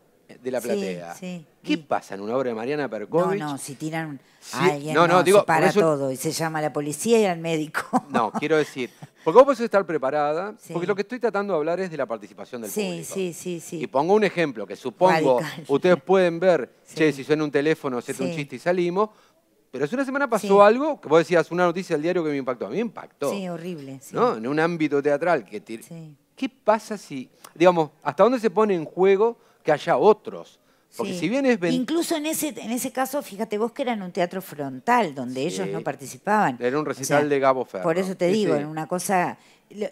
de la platea. Sí, ¿Qué pasa en una obra de Mariana Perkovich? No, no, si tiran a alguien no, no, digo, se para todo y se llama a la policía y al médico. No, quiero decir, porque vos podés estar preparada, porque lo que estoy tratando de hablar es de la participación del público. Sí, sí, sí. Y pongo un ejemplo que supongo ustedes pueden ver, (laughs) che, si suena un teléfono, se un chiste y salimos, pero hace una semana pasó algo, que vos decías, una noticia del diario que me impactó. A mí me impactó. Sí, horrible. ¿no? En un ámbito teatral que ¿Qué pasa si, digamos, hasta dónde se pone en juego que haya otros? Porque si bien es... Incluso en ese, en ese caso, fíjate vos que era en un teatro frontal, donde ellos no participaban. Era un recital de Gabo Ferro. Por eso te digo, en una cosa...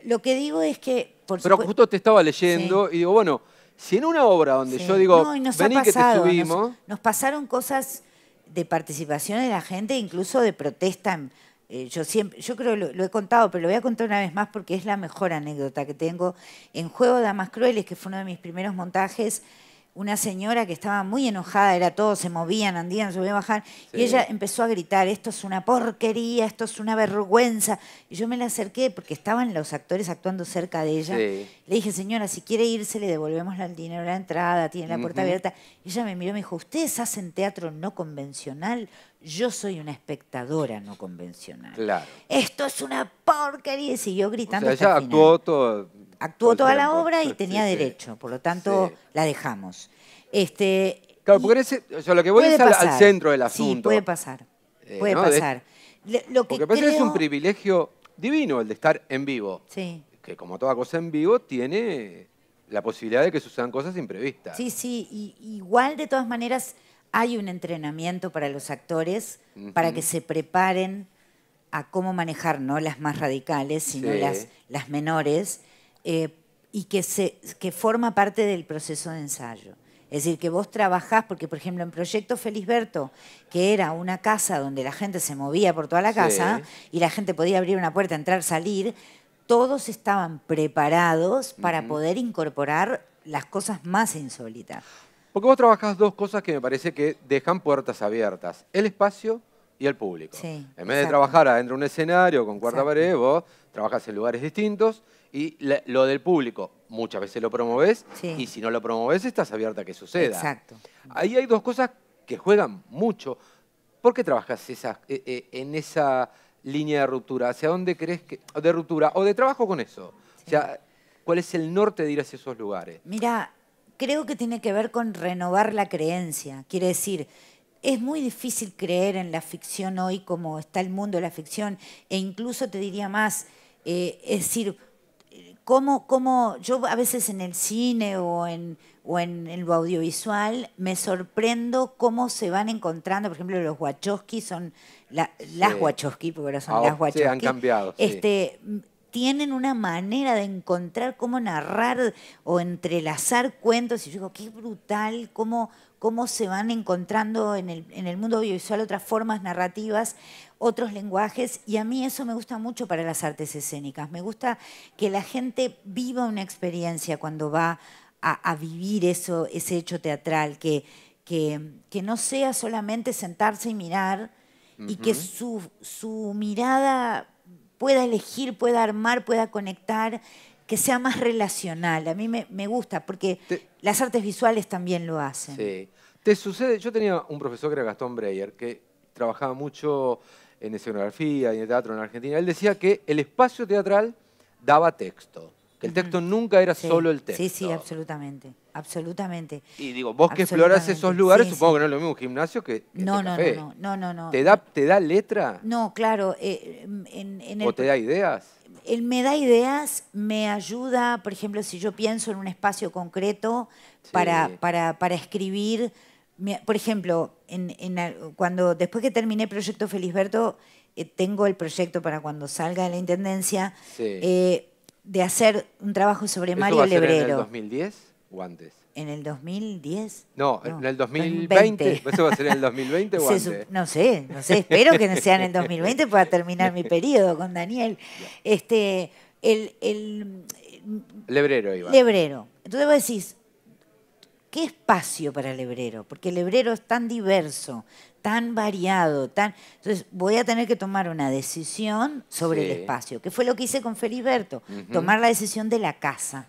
Lo, que digo es que... Por Pero justo te estaba leyendo y digo, bueno, si en una obra donde yo digo, no, que subimos... nos pasaron cosas de participación de la gente, incluso de protesta. Eh, yo siempre, yo creo lo, he contado, pero lo voy a contar una vez más porque es la mejor anécdota que tengo en Juego de Damas Crueles, que fue uno de mis primeros montajes una señora que estaba muy enojada, era todo, se movían, andían, voy a bajar. y ella empezó a gritar, esto es una porquería, esto es una vergüenza. Y yo me la acerqué porque estaban los actores actuando cerca de ella. Le dije, señora, si quiere irse, le devolvemos el dinero la entrada, tiene la puerta abierta. Y ella me miró y me dijo, ustedes hacen teatro no convencional, yo soy una espectadora no convencional. Claro. Esto es una porquería. Y siguió gritando. ella actuó todo actuó toda la obra y tenía derecho, por lo tanto la dejamos. Este, claro, porque lo que voy es al, al, centro del asunto. Sí, puede pasar, eh, puede pasar. lo que, es un privilegio divino el de estar en vivo, que como toda cosa en vivo tiene la posibilidad de que sucedan cosas imprevistas. Sí, sí, igual de todas maneras hay un entrenamiento para los actores para que se preparen a cómo manejar no las más radicales, sino las, las menores eh, y que, que forma parte del proceso de ensayo. Es decir, que vos trabajás, porque por ejemplo en Proyecto Felisberto, que era una casa donde la gente se movía por toda la casa y la gente podía abrir una puerta, entrar, salir, todos estaban preparados para poder incorporar las cosas más insólitas. Porque vos trabajás dos cosas que me parece que dejan puertas abiertas, el espacio y el público. en vez de trabajar adentro de un escenario con cuarta pared, vos trabajás en lugares distintos y lo del público, muchas veces lo promovés y si no lo promovés estás abierta a que suceda. Exacto. Ahí hay dos cosas que juegan mucho. ¿Por qué trabajas eh, eh, en esa línea de ruptura? ¿Hacia dónde crees que.? de ruptura o de trabajo con eso. O sea, ¿cuál es el norte de ir hacia esos lugares? Mira, creo que tiene que ver con renovar la creencia. Quiere decir. Es muy difícil creer en la ficción hoy como está el mundo de la ficción e incluso te diría más, eh, es decir, cómo, cómo yo a veces en el cine o en, o en, el audiovisual me sorprendo cómo se van encontrando, por ejemplo, los Wachowski son la, las Wachowski, porque ahora son ah, las Wachowski. Este, tienen una manera de encontrar cómo narrar o entrelazar cuentos. Y yo digo, qué brutal, cómo, cómo se van encontrando en el, en el mundo audiovisual otras formas narrativas otros lenguajes y a mí eso me gusta mucho para las artes escénicas. Me gusta que la gente viva una experiencia cuando va a, vivir eso, ese hecho teatral, que, que, no sea solamente sentarse y mirar y que su, mirada pueda elegir, pueda armar, pueda conectar que sea más relacional. A mí me, gusta, porque las artes visuales también lo hacen. Sí. Te sucede, yo tenía un profesor que era Gastón Breyer, que trabajaba mucho en escenografía y en teatro en Argentina, él decía que el espacio teatral daba texto. Que el texto nunca era solo el texto. Sí, sí, absolutamente. Absolutamente. Y digo, vos que explorás esos lugares, supongo que no es lo mismo gimnasio que, no, no, no, no, no, ¿Te da, te da letra? No, claro. Eh, en, ¿O te da ideas? Él me da ideas, me ayuda, por ejemplo, si yo pienso en un espacio concreto para, para, para escribir, por ejemplo, en, cuando después que terminé el proyecto Felizberto, eh, tengo el proyecto para cuando salga de la intendencia eh, de hacer un trabajo sobre Lebrero. Mario va a ser ¿En el 2010 o antes? ¿En el 2010? No, en el 2020. (laughs) ¿Eso va a ser en el 2020 o (laughs) antes? No sé, no sé. Espero que sea en el 2020 para terminar mi periodo con Daniel. (laughs) Este, el, Lebrero, Iván. Lebrero. Entonces vos decís, ¿Qué espacio para el hebrero? Porque el hebrero es tan diverso, tan variado, tan... Entonces voy a tener que tomar una decisión sobre el espacio, que fue lo que hice con Feliberto, tomar la decisión de la casa.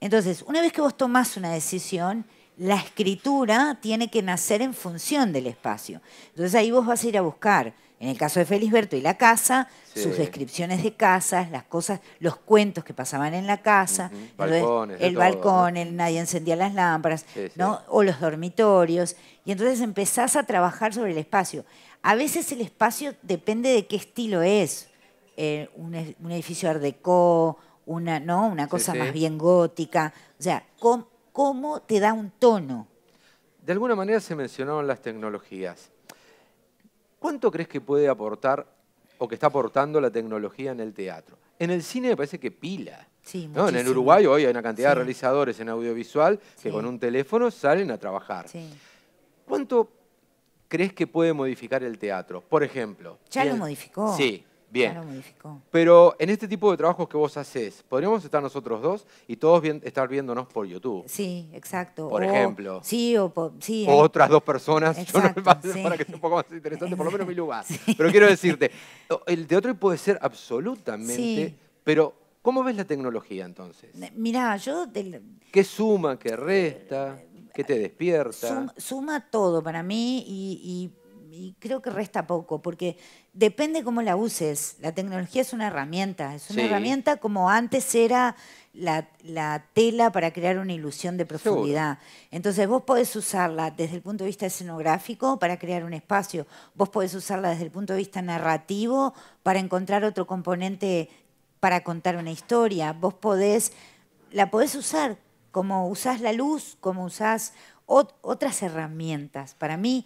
Entonces, una vez que vos tomás una decisión, la escritura tiene que nacer en función del espacio. Entonces ahí vos vas a ir a buscar en el caso de Félix Berto y la casa, sus descripciones de casas, las cosas, los cuentos que pasaban en la casa, el balcón, el nadie encendía las lámparas, O los dormitorios. Y entonces empezás a trabajar sobre el espacio. A veces el espacio depende de qué estilo es. Eh, e, un, edificio art una, ¿no? una cosa más bien gótica. O sea, ¿cómo te da un tono? De alguna manera se mencionaron las tecnologías. ¿Cuánto crees que puede aportar o que está aportando la tecnología en el teatro? En el cine me parece que pila. En el Uruguay hoy hay una cantidad de realizadores en audiovisual que con un teléfono salen a trabajar. ¿Cuánto crees que puede modificar el teatro? Por ejemplo. Ya lo modificó. Sí, Bien. Pero en este tipo de trabajos que vos haces, podríamos estar nosotros dos y todos bien, estar viéndonos por YouTube. Sí, exacto. Por ejemplo. Sí, o por, sí, otras dos personas. yo no, Para que sea un poco más interesante, por lo menos mi (laughs) lugar. Pero quiero decirte, el teatro puede ser absolutamente, pero ¿cómo ves la tecnología entonces? Mirá, yo... ¿Qué suma, qué resta, qué te despierta? Suma, todo para mí y y creo que resta poco, porque depende cómo la uses. La tecnología es una herramienta, es una herramienta como antes era la, tela para crear una ilusión de profundidad. Entonces vos podés usarla desde el punto de vista escenográfico para crear un espacio, vos podés usarla desde el punto de vista narrativo para encontrar otro componente para contar una historia, vos podés, la podés usar como usás la luz, como usás otras herramientas. Para mí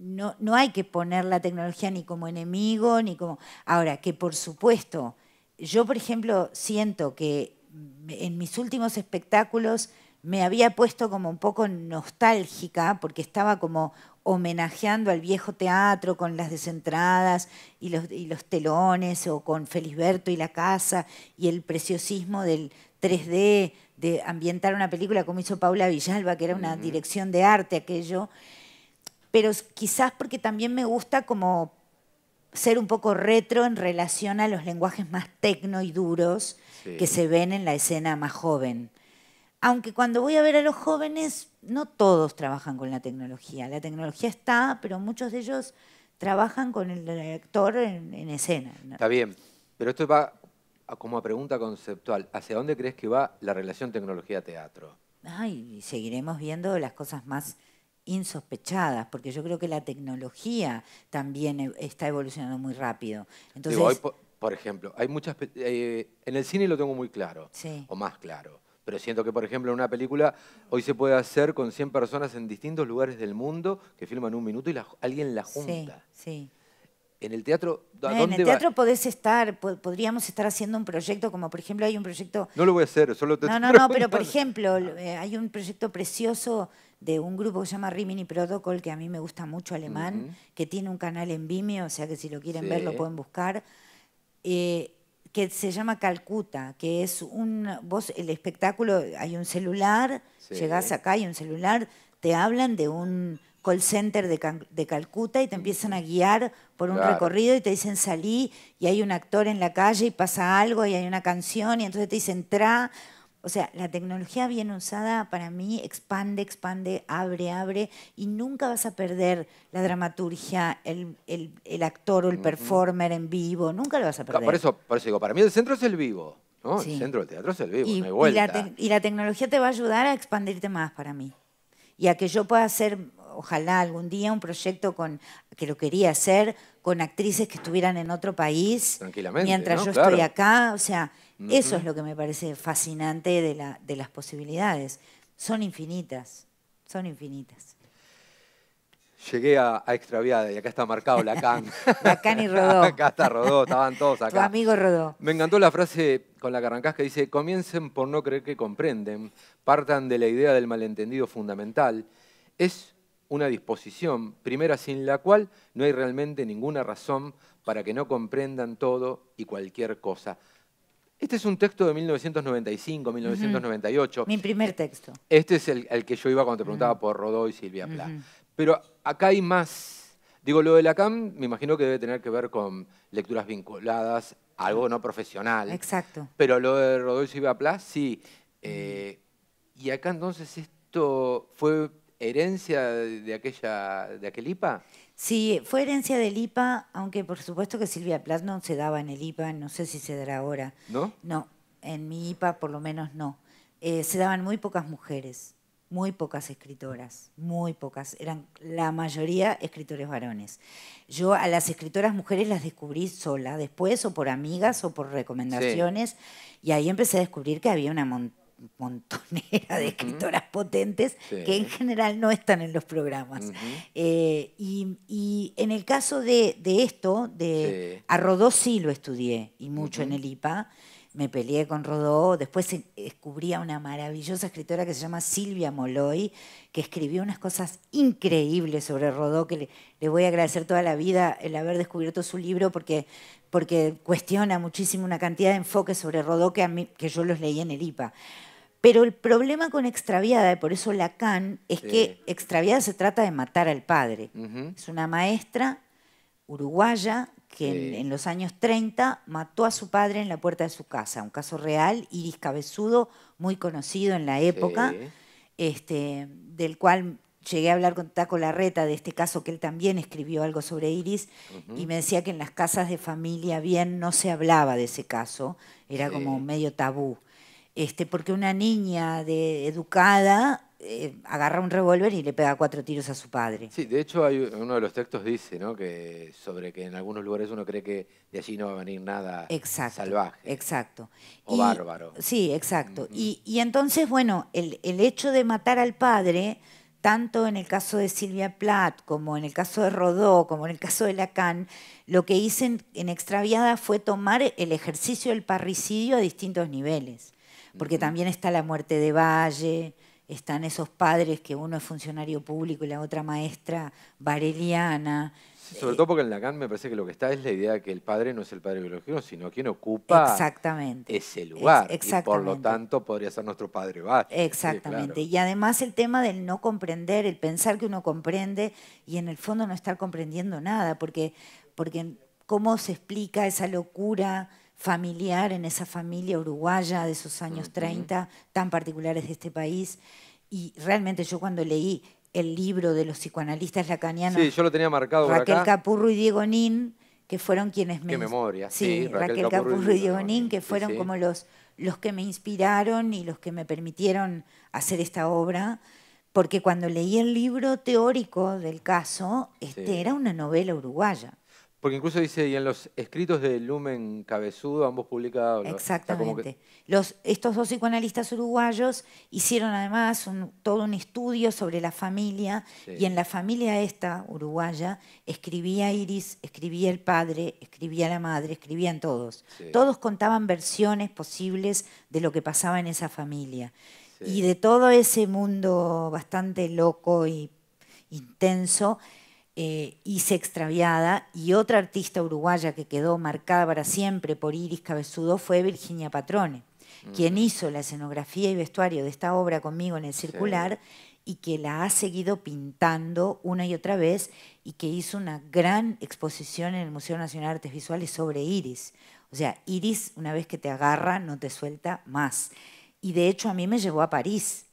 no, hay que poner la tecnología ni como enemigo, ni como... Ahora, que por supuesto, yo por ejemplo siento que en mis últimos espectáculos me había puesto como un poco nostálgica porque estaba como homenajeando al viejo teatro con las desentradas y los, telones o con Felisberto y la casa y el preciosismo del 3D, de ambientar una película como hizo Paula Villalba, que era una dirección de arte aquello pero quizás porque también me gusta como ser un poco retro en relación a los lenguajes más tecno y duros que se ven en la escena más joven. Aunque cuando voy a ver a los jóvenes, no todos trabajan con la tecnología. La tecnología está, pero muchos de ellos trabajan con el actor en, escena. Está bien, pero esto va como a pregunta conceptual. ¿Hacia dónde crees que va la relación tecnología-teatro? Ay, y seguiremos viendo las cosas más insospechadas, porque yo creo que la tecnología también e, está evolucionando muy rápido. Entonces, por, ejemplo, hay muchas eh, en el cine lo tengo muy claro, o más claro. Pero siento que, por ejemplo, en una película hoy se puede hacer con 100 personas en distintos lugares del mundo que filman un minuto y alguien la junta. En el teatro, En el teatro podés estar, podríamos estar haciendo un proyecto, como por ejemplo hay un proyecto... No lo voy a hacer, solo te No, no, no, pero por ejemplo, eh, hay un proyecto precioso de un grupo que se llama Rimini Protocol, que a mí me gusta mucho alemán, que tiene un canal en Vimeo, o sea que si lo quieren ver lo pueden buscar, eh, que se llama Calcuta, que es un, vos, el espectáculo, hay un celular, llegás acá, hay un celular, te hablan de un call center de, Calcuta y te empiezan a guiar por un recorrido y te dicen salí y hay un actor en la calle y pasa algo y hay una canción y entonces te dicen entra o sea, la tecnología bien usada para mí expande, expande, abre, abre y nunca vas a perder la dramaturgia, el, actor o el performer en vivo, nunca lo vas a perder. Por eso, por eso digo, para mí el centro es el vivo, El centro del teatro es el vivo, y, no hay vuelta. Y la, tecnología te va a ayudar a expandirte más para mí y a que yo pueda hacer, ojalá algún día, un proyecto con que lo quería hacer con actrices que estuvieran en otro país mientras yo estoy acá, o sea eso es lo que me parece fascinante de, las posibilidades. Son infinitas, son infinitas. Llegué a, a, extraviada y acá está marcado Lacan. (laughs) Lacan y Rodó. (laughs) acá está Rodó, estaban todos acá. Tu amigo Rodó. Me encantó la frase con la que que dice, comiencen por no creer que comprenden, partan de la idea del malentendido fundamental. Es una disposición, primera sin la cual no hay realmente ninguna razón para que no comprendan todo y cualquier cosa. Este es un texto de 1995, 1998. Mi primer texto. Este es el, que yo iba cuando te preguntaba por Rodó y Silvia Plá. Pero acá hay más. Digo, lo de Lacan me imagino que debe tener que ver con lecturas vinculadas algo no profesional. Exacto. Pero lo de Rodó y Silvia Plá, sí. Eh, y acá entonces esto fue herencia de, aquella, de aquel IPA. Sí, fue herencia del IPA, aunque por supuesto que Silvia Plath no se daba en el IPA, no sé si se dará ahora. ¿No? No, en mi IPA por lo menos no. Eh, se daban muy pocas mujeres, muy pocas escritoras, muy pocas. Eran la mayoría escritores varones. Yo a las escritoras mujeres las descubrí sola, después o por amigas o por recomendaciones, y ahí empecé a descubrir que había una montaña montonera de escritoras potentes que en general no están en los programas. Eh, y, en el caso de, esto, de a Rodó sí lo estudié y mucho en el IPA. Me peleé con Rodó, después eh, descubrí a una maravillosa escritora que se llama Silvia Moloy, que escribió unas cosas increíbles sobre Rodó, que le, voy a agradecer toda la vida el haber descubierto su libro, porque porque cuestiona muchísimo una cantidad de enfoques sobre Rodó que, que yo los leí en el IPA. Pero el problema con extraviada, y por eso Lacan, es que extraviada se trata de matar al padre. Es una maestra uruguaya que en, los años 30 mató a su padre en la puerta de su casa. Un caso real, Iris Cabezudo, muy conocido en la época, este, del cual llegué a hablar con Taco Larreta de este caso, que él también escribió algo sobre Iris, y me decía que en las casas de familia bien no se hablaba de ese caso, era como medio tabú. Este, porque una niña de, educada eh, agarra un revólver y le pega cuatro tiros a su padre. Sí, de hecho uno de los textos dice, ¿no? Que sobre que en algunos lugares uno cree que de allí no va a venir nada salvaje. Exacto. O bárbaro. Sí, exacto. y, entonces, bueno, el, hecho de matar al padre, tanto en el caso de Silvia Plath, como en el caso de Rodó, como en el caso de Lacan, lo que hice en Extraviada fue tomar el ejercicio del parricidio a distintos niveles porque también está la muerte de Valle, están esos padres que uno es funcionario público y la otra maestra vareliana. sobre eh, todo porque en Lacan me parece que lo que está es la idea de que el padre no es el padre biológico, sino quien ocupa exactamente, ese lugar. Y por lo tanto podría ser nuestro padre Valle. Exactamente. Y además el tema del no comprender, el pensar que uno comprende y en el fondo no estar comprendiendo nada, porque, porque cómo se explica esa locura familiar en esa familia uruguaya de esos años 30, tan particulares de este país. Y realmente yo cuando leí el libro de los psicoanalistas lacanianos... Sí, yo lo tenía marcado Raquel Capurro y Diego Nin, que fueron quienes me... Qué memoria. Sí, Raquel, Capurro, y Diego Nin, que fueron como los, los que me inspiraron y los que me permitieron hacer esta obra porque cuando leí el libro teórico del caso, este, era una novela uruguaya. Porque incluso dice, y en los escritos de Lumen Cabezudo, ambos publicados. Exactamente. estos dos psicoanalistas uruguayos hicieron además todo un estudio sobre la familia, y en la familia esta, uruguaya, escribía Iris, escribía el padre, escribía la madre, escribían todos. Todos contaban versiones posibles de lo que pasaba en esa familia. Y de todo ese mundo bastante loco y intenso, eh, hice Extraviada, y otra artista uruguaya que quedó marcada para siempre por Iris Cabezudo fue Virginia Patrone, quien hizo la escenografía y vestuario de esta obra conmigo en el circular. y que la ha seguido pintando una y otra vez y que hizo una gran exposición en el Museo Nacional de Artes Visuales sobre Iris. O sea, Iris una vez que te agarra no te suelta más. Y de hecho a mí me llevó a París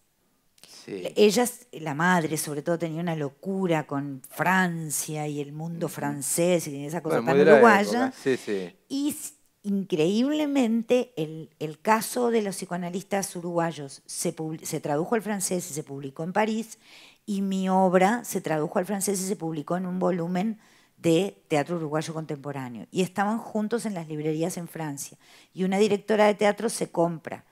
ella, Ellas, la madre sobre todo, tenía una locura con Francia y el mundo francés y esa cosa tan uruguaya. Y increíblemente el, caso de los psicoanalistas uruguayos se, se tradujo al francés y se publicó en París y mi obra se tradujo al francés y se publicó en un volumen de teatro uruguayo contemporáneo. Y estaban juntos en las librerías en Francia. Y una directora de teatro se compra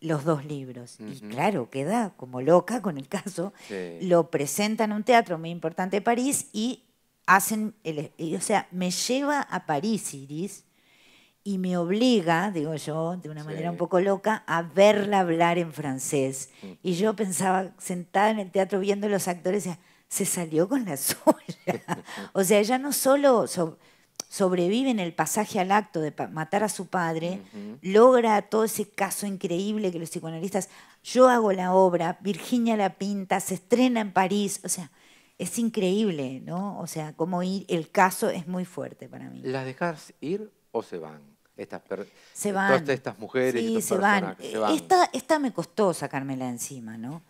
los dos libros. Y claro, queda como loca con el caso. Lo presentan a un teatro muy importante de París y hacen, el, o sea, me lleva a París, Iris, y me obliga, digo yo, de una manera un poco loca, a verla hablar en francés. Y yo pensaba, sentada en el teatro viendo los actores, se salió con la (laughs) suya. (laughs) o sea, ella no solo sobrevive en el pasaje al acto de matar a su padre, logra todo ese caso increíble que los psicoanalistas, yo hago la obra, Virginia la pinta, se estrena en París, o sea, es increíble, ¿no? O sea, cómo ir, el caso es muy fuerte para mí. ¿Las dejas ir o se van? Estas se van. Todas estas mujeres. Sí, se, van. Esta, esta me costó sacármela encima, ¿no?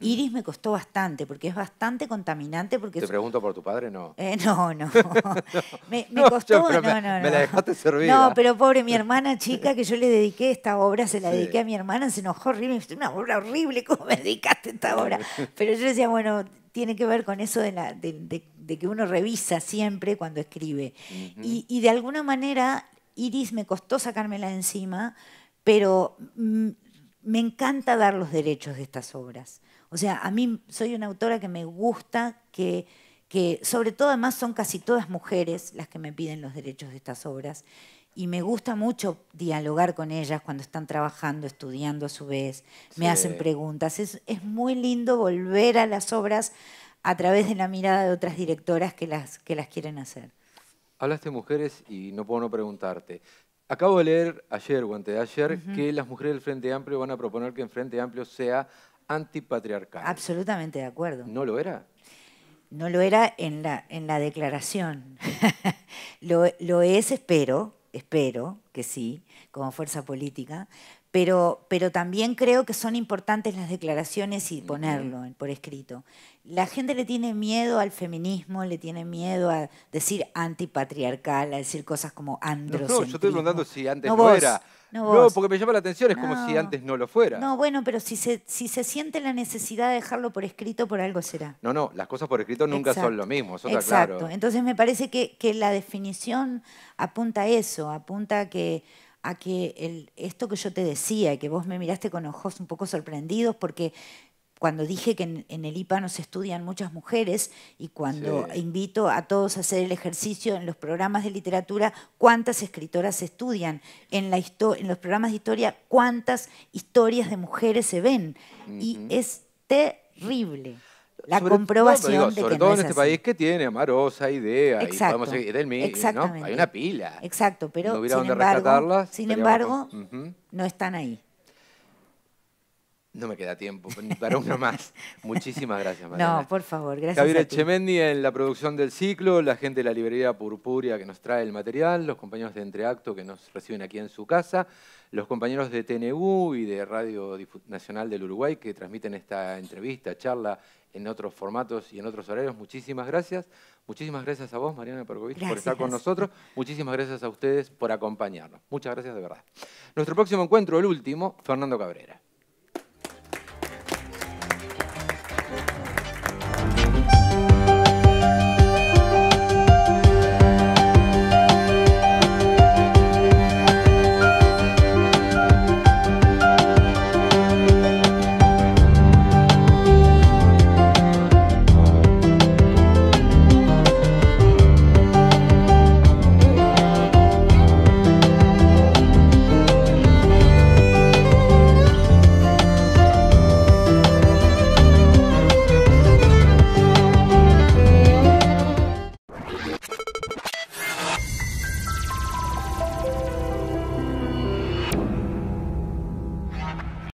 Iris me costó bastante, porque es bastante contaminante. Porque ¿Te pregunto por tu padre? No. Eh, no, no. (laughs) me, costó, no, no, no. Me la dejaste servir. No, pero pobre, mi hermana chica, que yo le dediqué esta obra, se la dediqué a mi hermana, se enojó horrible, me una obra horrible, ¿cómo me dedicaste esta obra? Pero yo decía, bueno, tiene que ver con eso de, la, de, que uno revisa siempre cuando escribe. y, de alguna manera, Iris me costó sacármela encima, pero mm, me encanta dar los derechos de estas obras. O sea, a mí soy una autora que me gusta que, que sobre todo además son casi todas mujeres las que me piden los derechos de estas obras y me gusta mucho dialogar con ellas cuando están trabajando, estudiando a su vez, me hacen preguntas. Es, muy lindo volver a las obras a través de la mirada de otras directoras que las, que las quieren hacer. Hablaste de mujeres y no puedo no preguntarte. Acabo de leer ayer o antes de ayer que las mujeres del Frente Amplio van a proponer que el Frente Amplio sea antipatriarcal. Absolutamente de acuerdo. ¿No lo era? No lo era en la, en la declaración. (laughs) lo, lo es, espero, espero que sí, como fuerza política, pero, pero también creo que son importantes las declaraciones y ponerlo por escrito. La gente le tiene miedo al feminismo, le tiene miedo a decir antipatriarcal, a decir cosas como androcentrismo. No, no yo estoy preguntando si antes no, era. No, porque me llama la atención, es como si antes no lo fuera. No, bueno, pero si se, si se siente la necesidad de dejarlo por escrito, por algo será. No, no, las cosas por escrito nunca son lo mismo, eso está Exacto. Entonces me parece que, que la definición apunta a eso, apunta a que a que el, esto que yo te decía, que vos me miraste con ojos un poco sorprendidos, porque cuando dije que en, el IPA nos estudian muchas mujeres y cuando invito a todos a hacer el ejercicio en los programas de literatura, cuántas escritoras estudian, en, la en los programas de historia, cuántas historias de mujeres se ven. Y es terrible la comprobación sobre todo en este país que tiene Amarosa, Idea, Exacto, y vamos, ¿no? hay una pila. Exacto, pero no sin embargo, sin embargo no están ahí. No me queda tiempo para uno más. (laughs) Muchísimas gracias, Mariana. No, por favor, gracias. Javier Echemendi en la producción del ciclo, la gente de la librería Purpuria que nos trae el material, los compañeros de Entreacto que nos reciben aquí en su casa los compañeros de TNU y de Radio Nacional del Uruguay que transmiten esta entrevista, charla en otros formatos y en otros horarios. Muchísimas gracias. Muchísimas gracias a vos, Mariana Percovich, por estar con nosotros. Muchísimas gracias a ustedes por acompañarnos. Muchas gracias de verdad. Nuestro próximo encuentro, el último, Fernando Cabrera.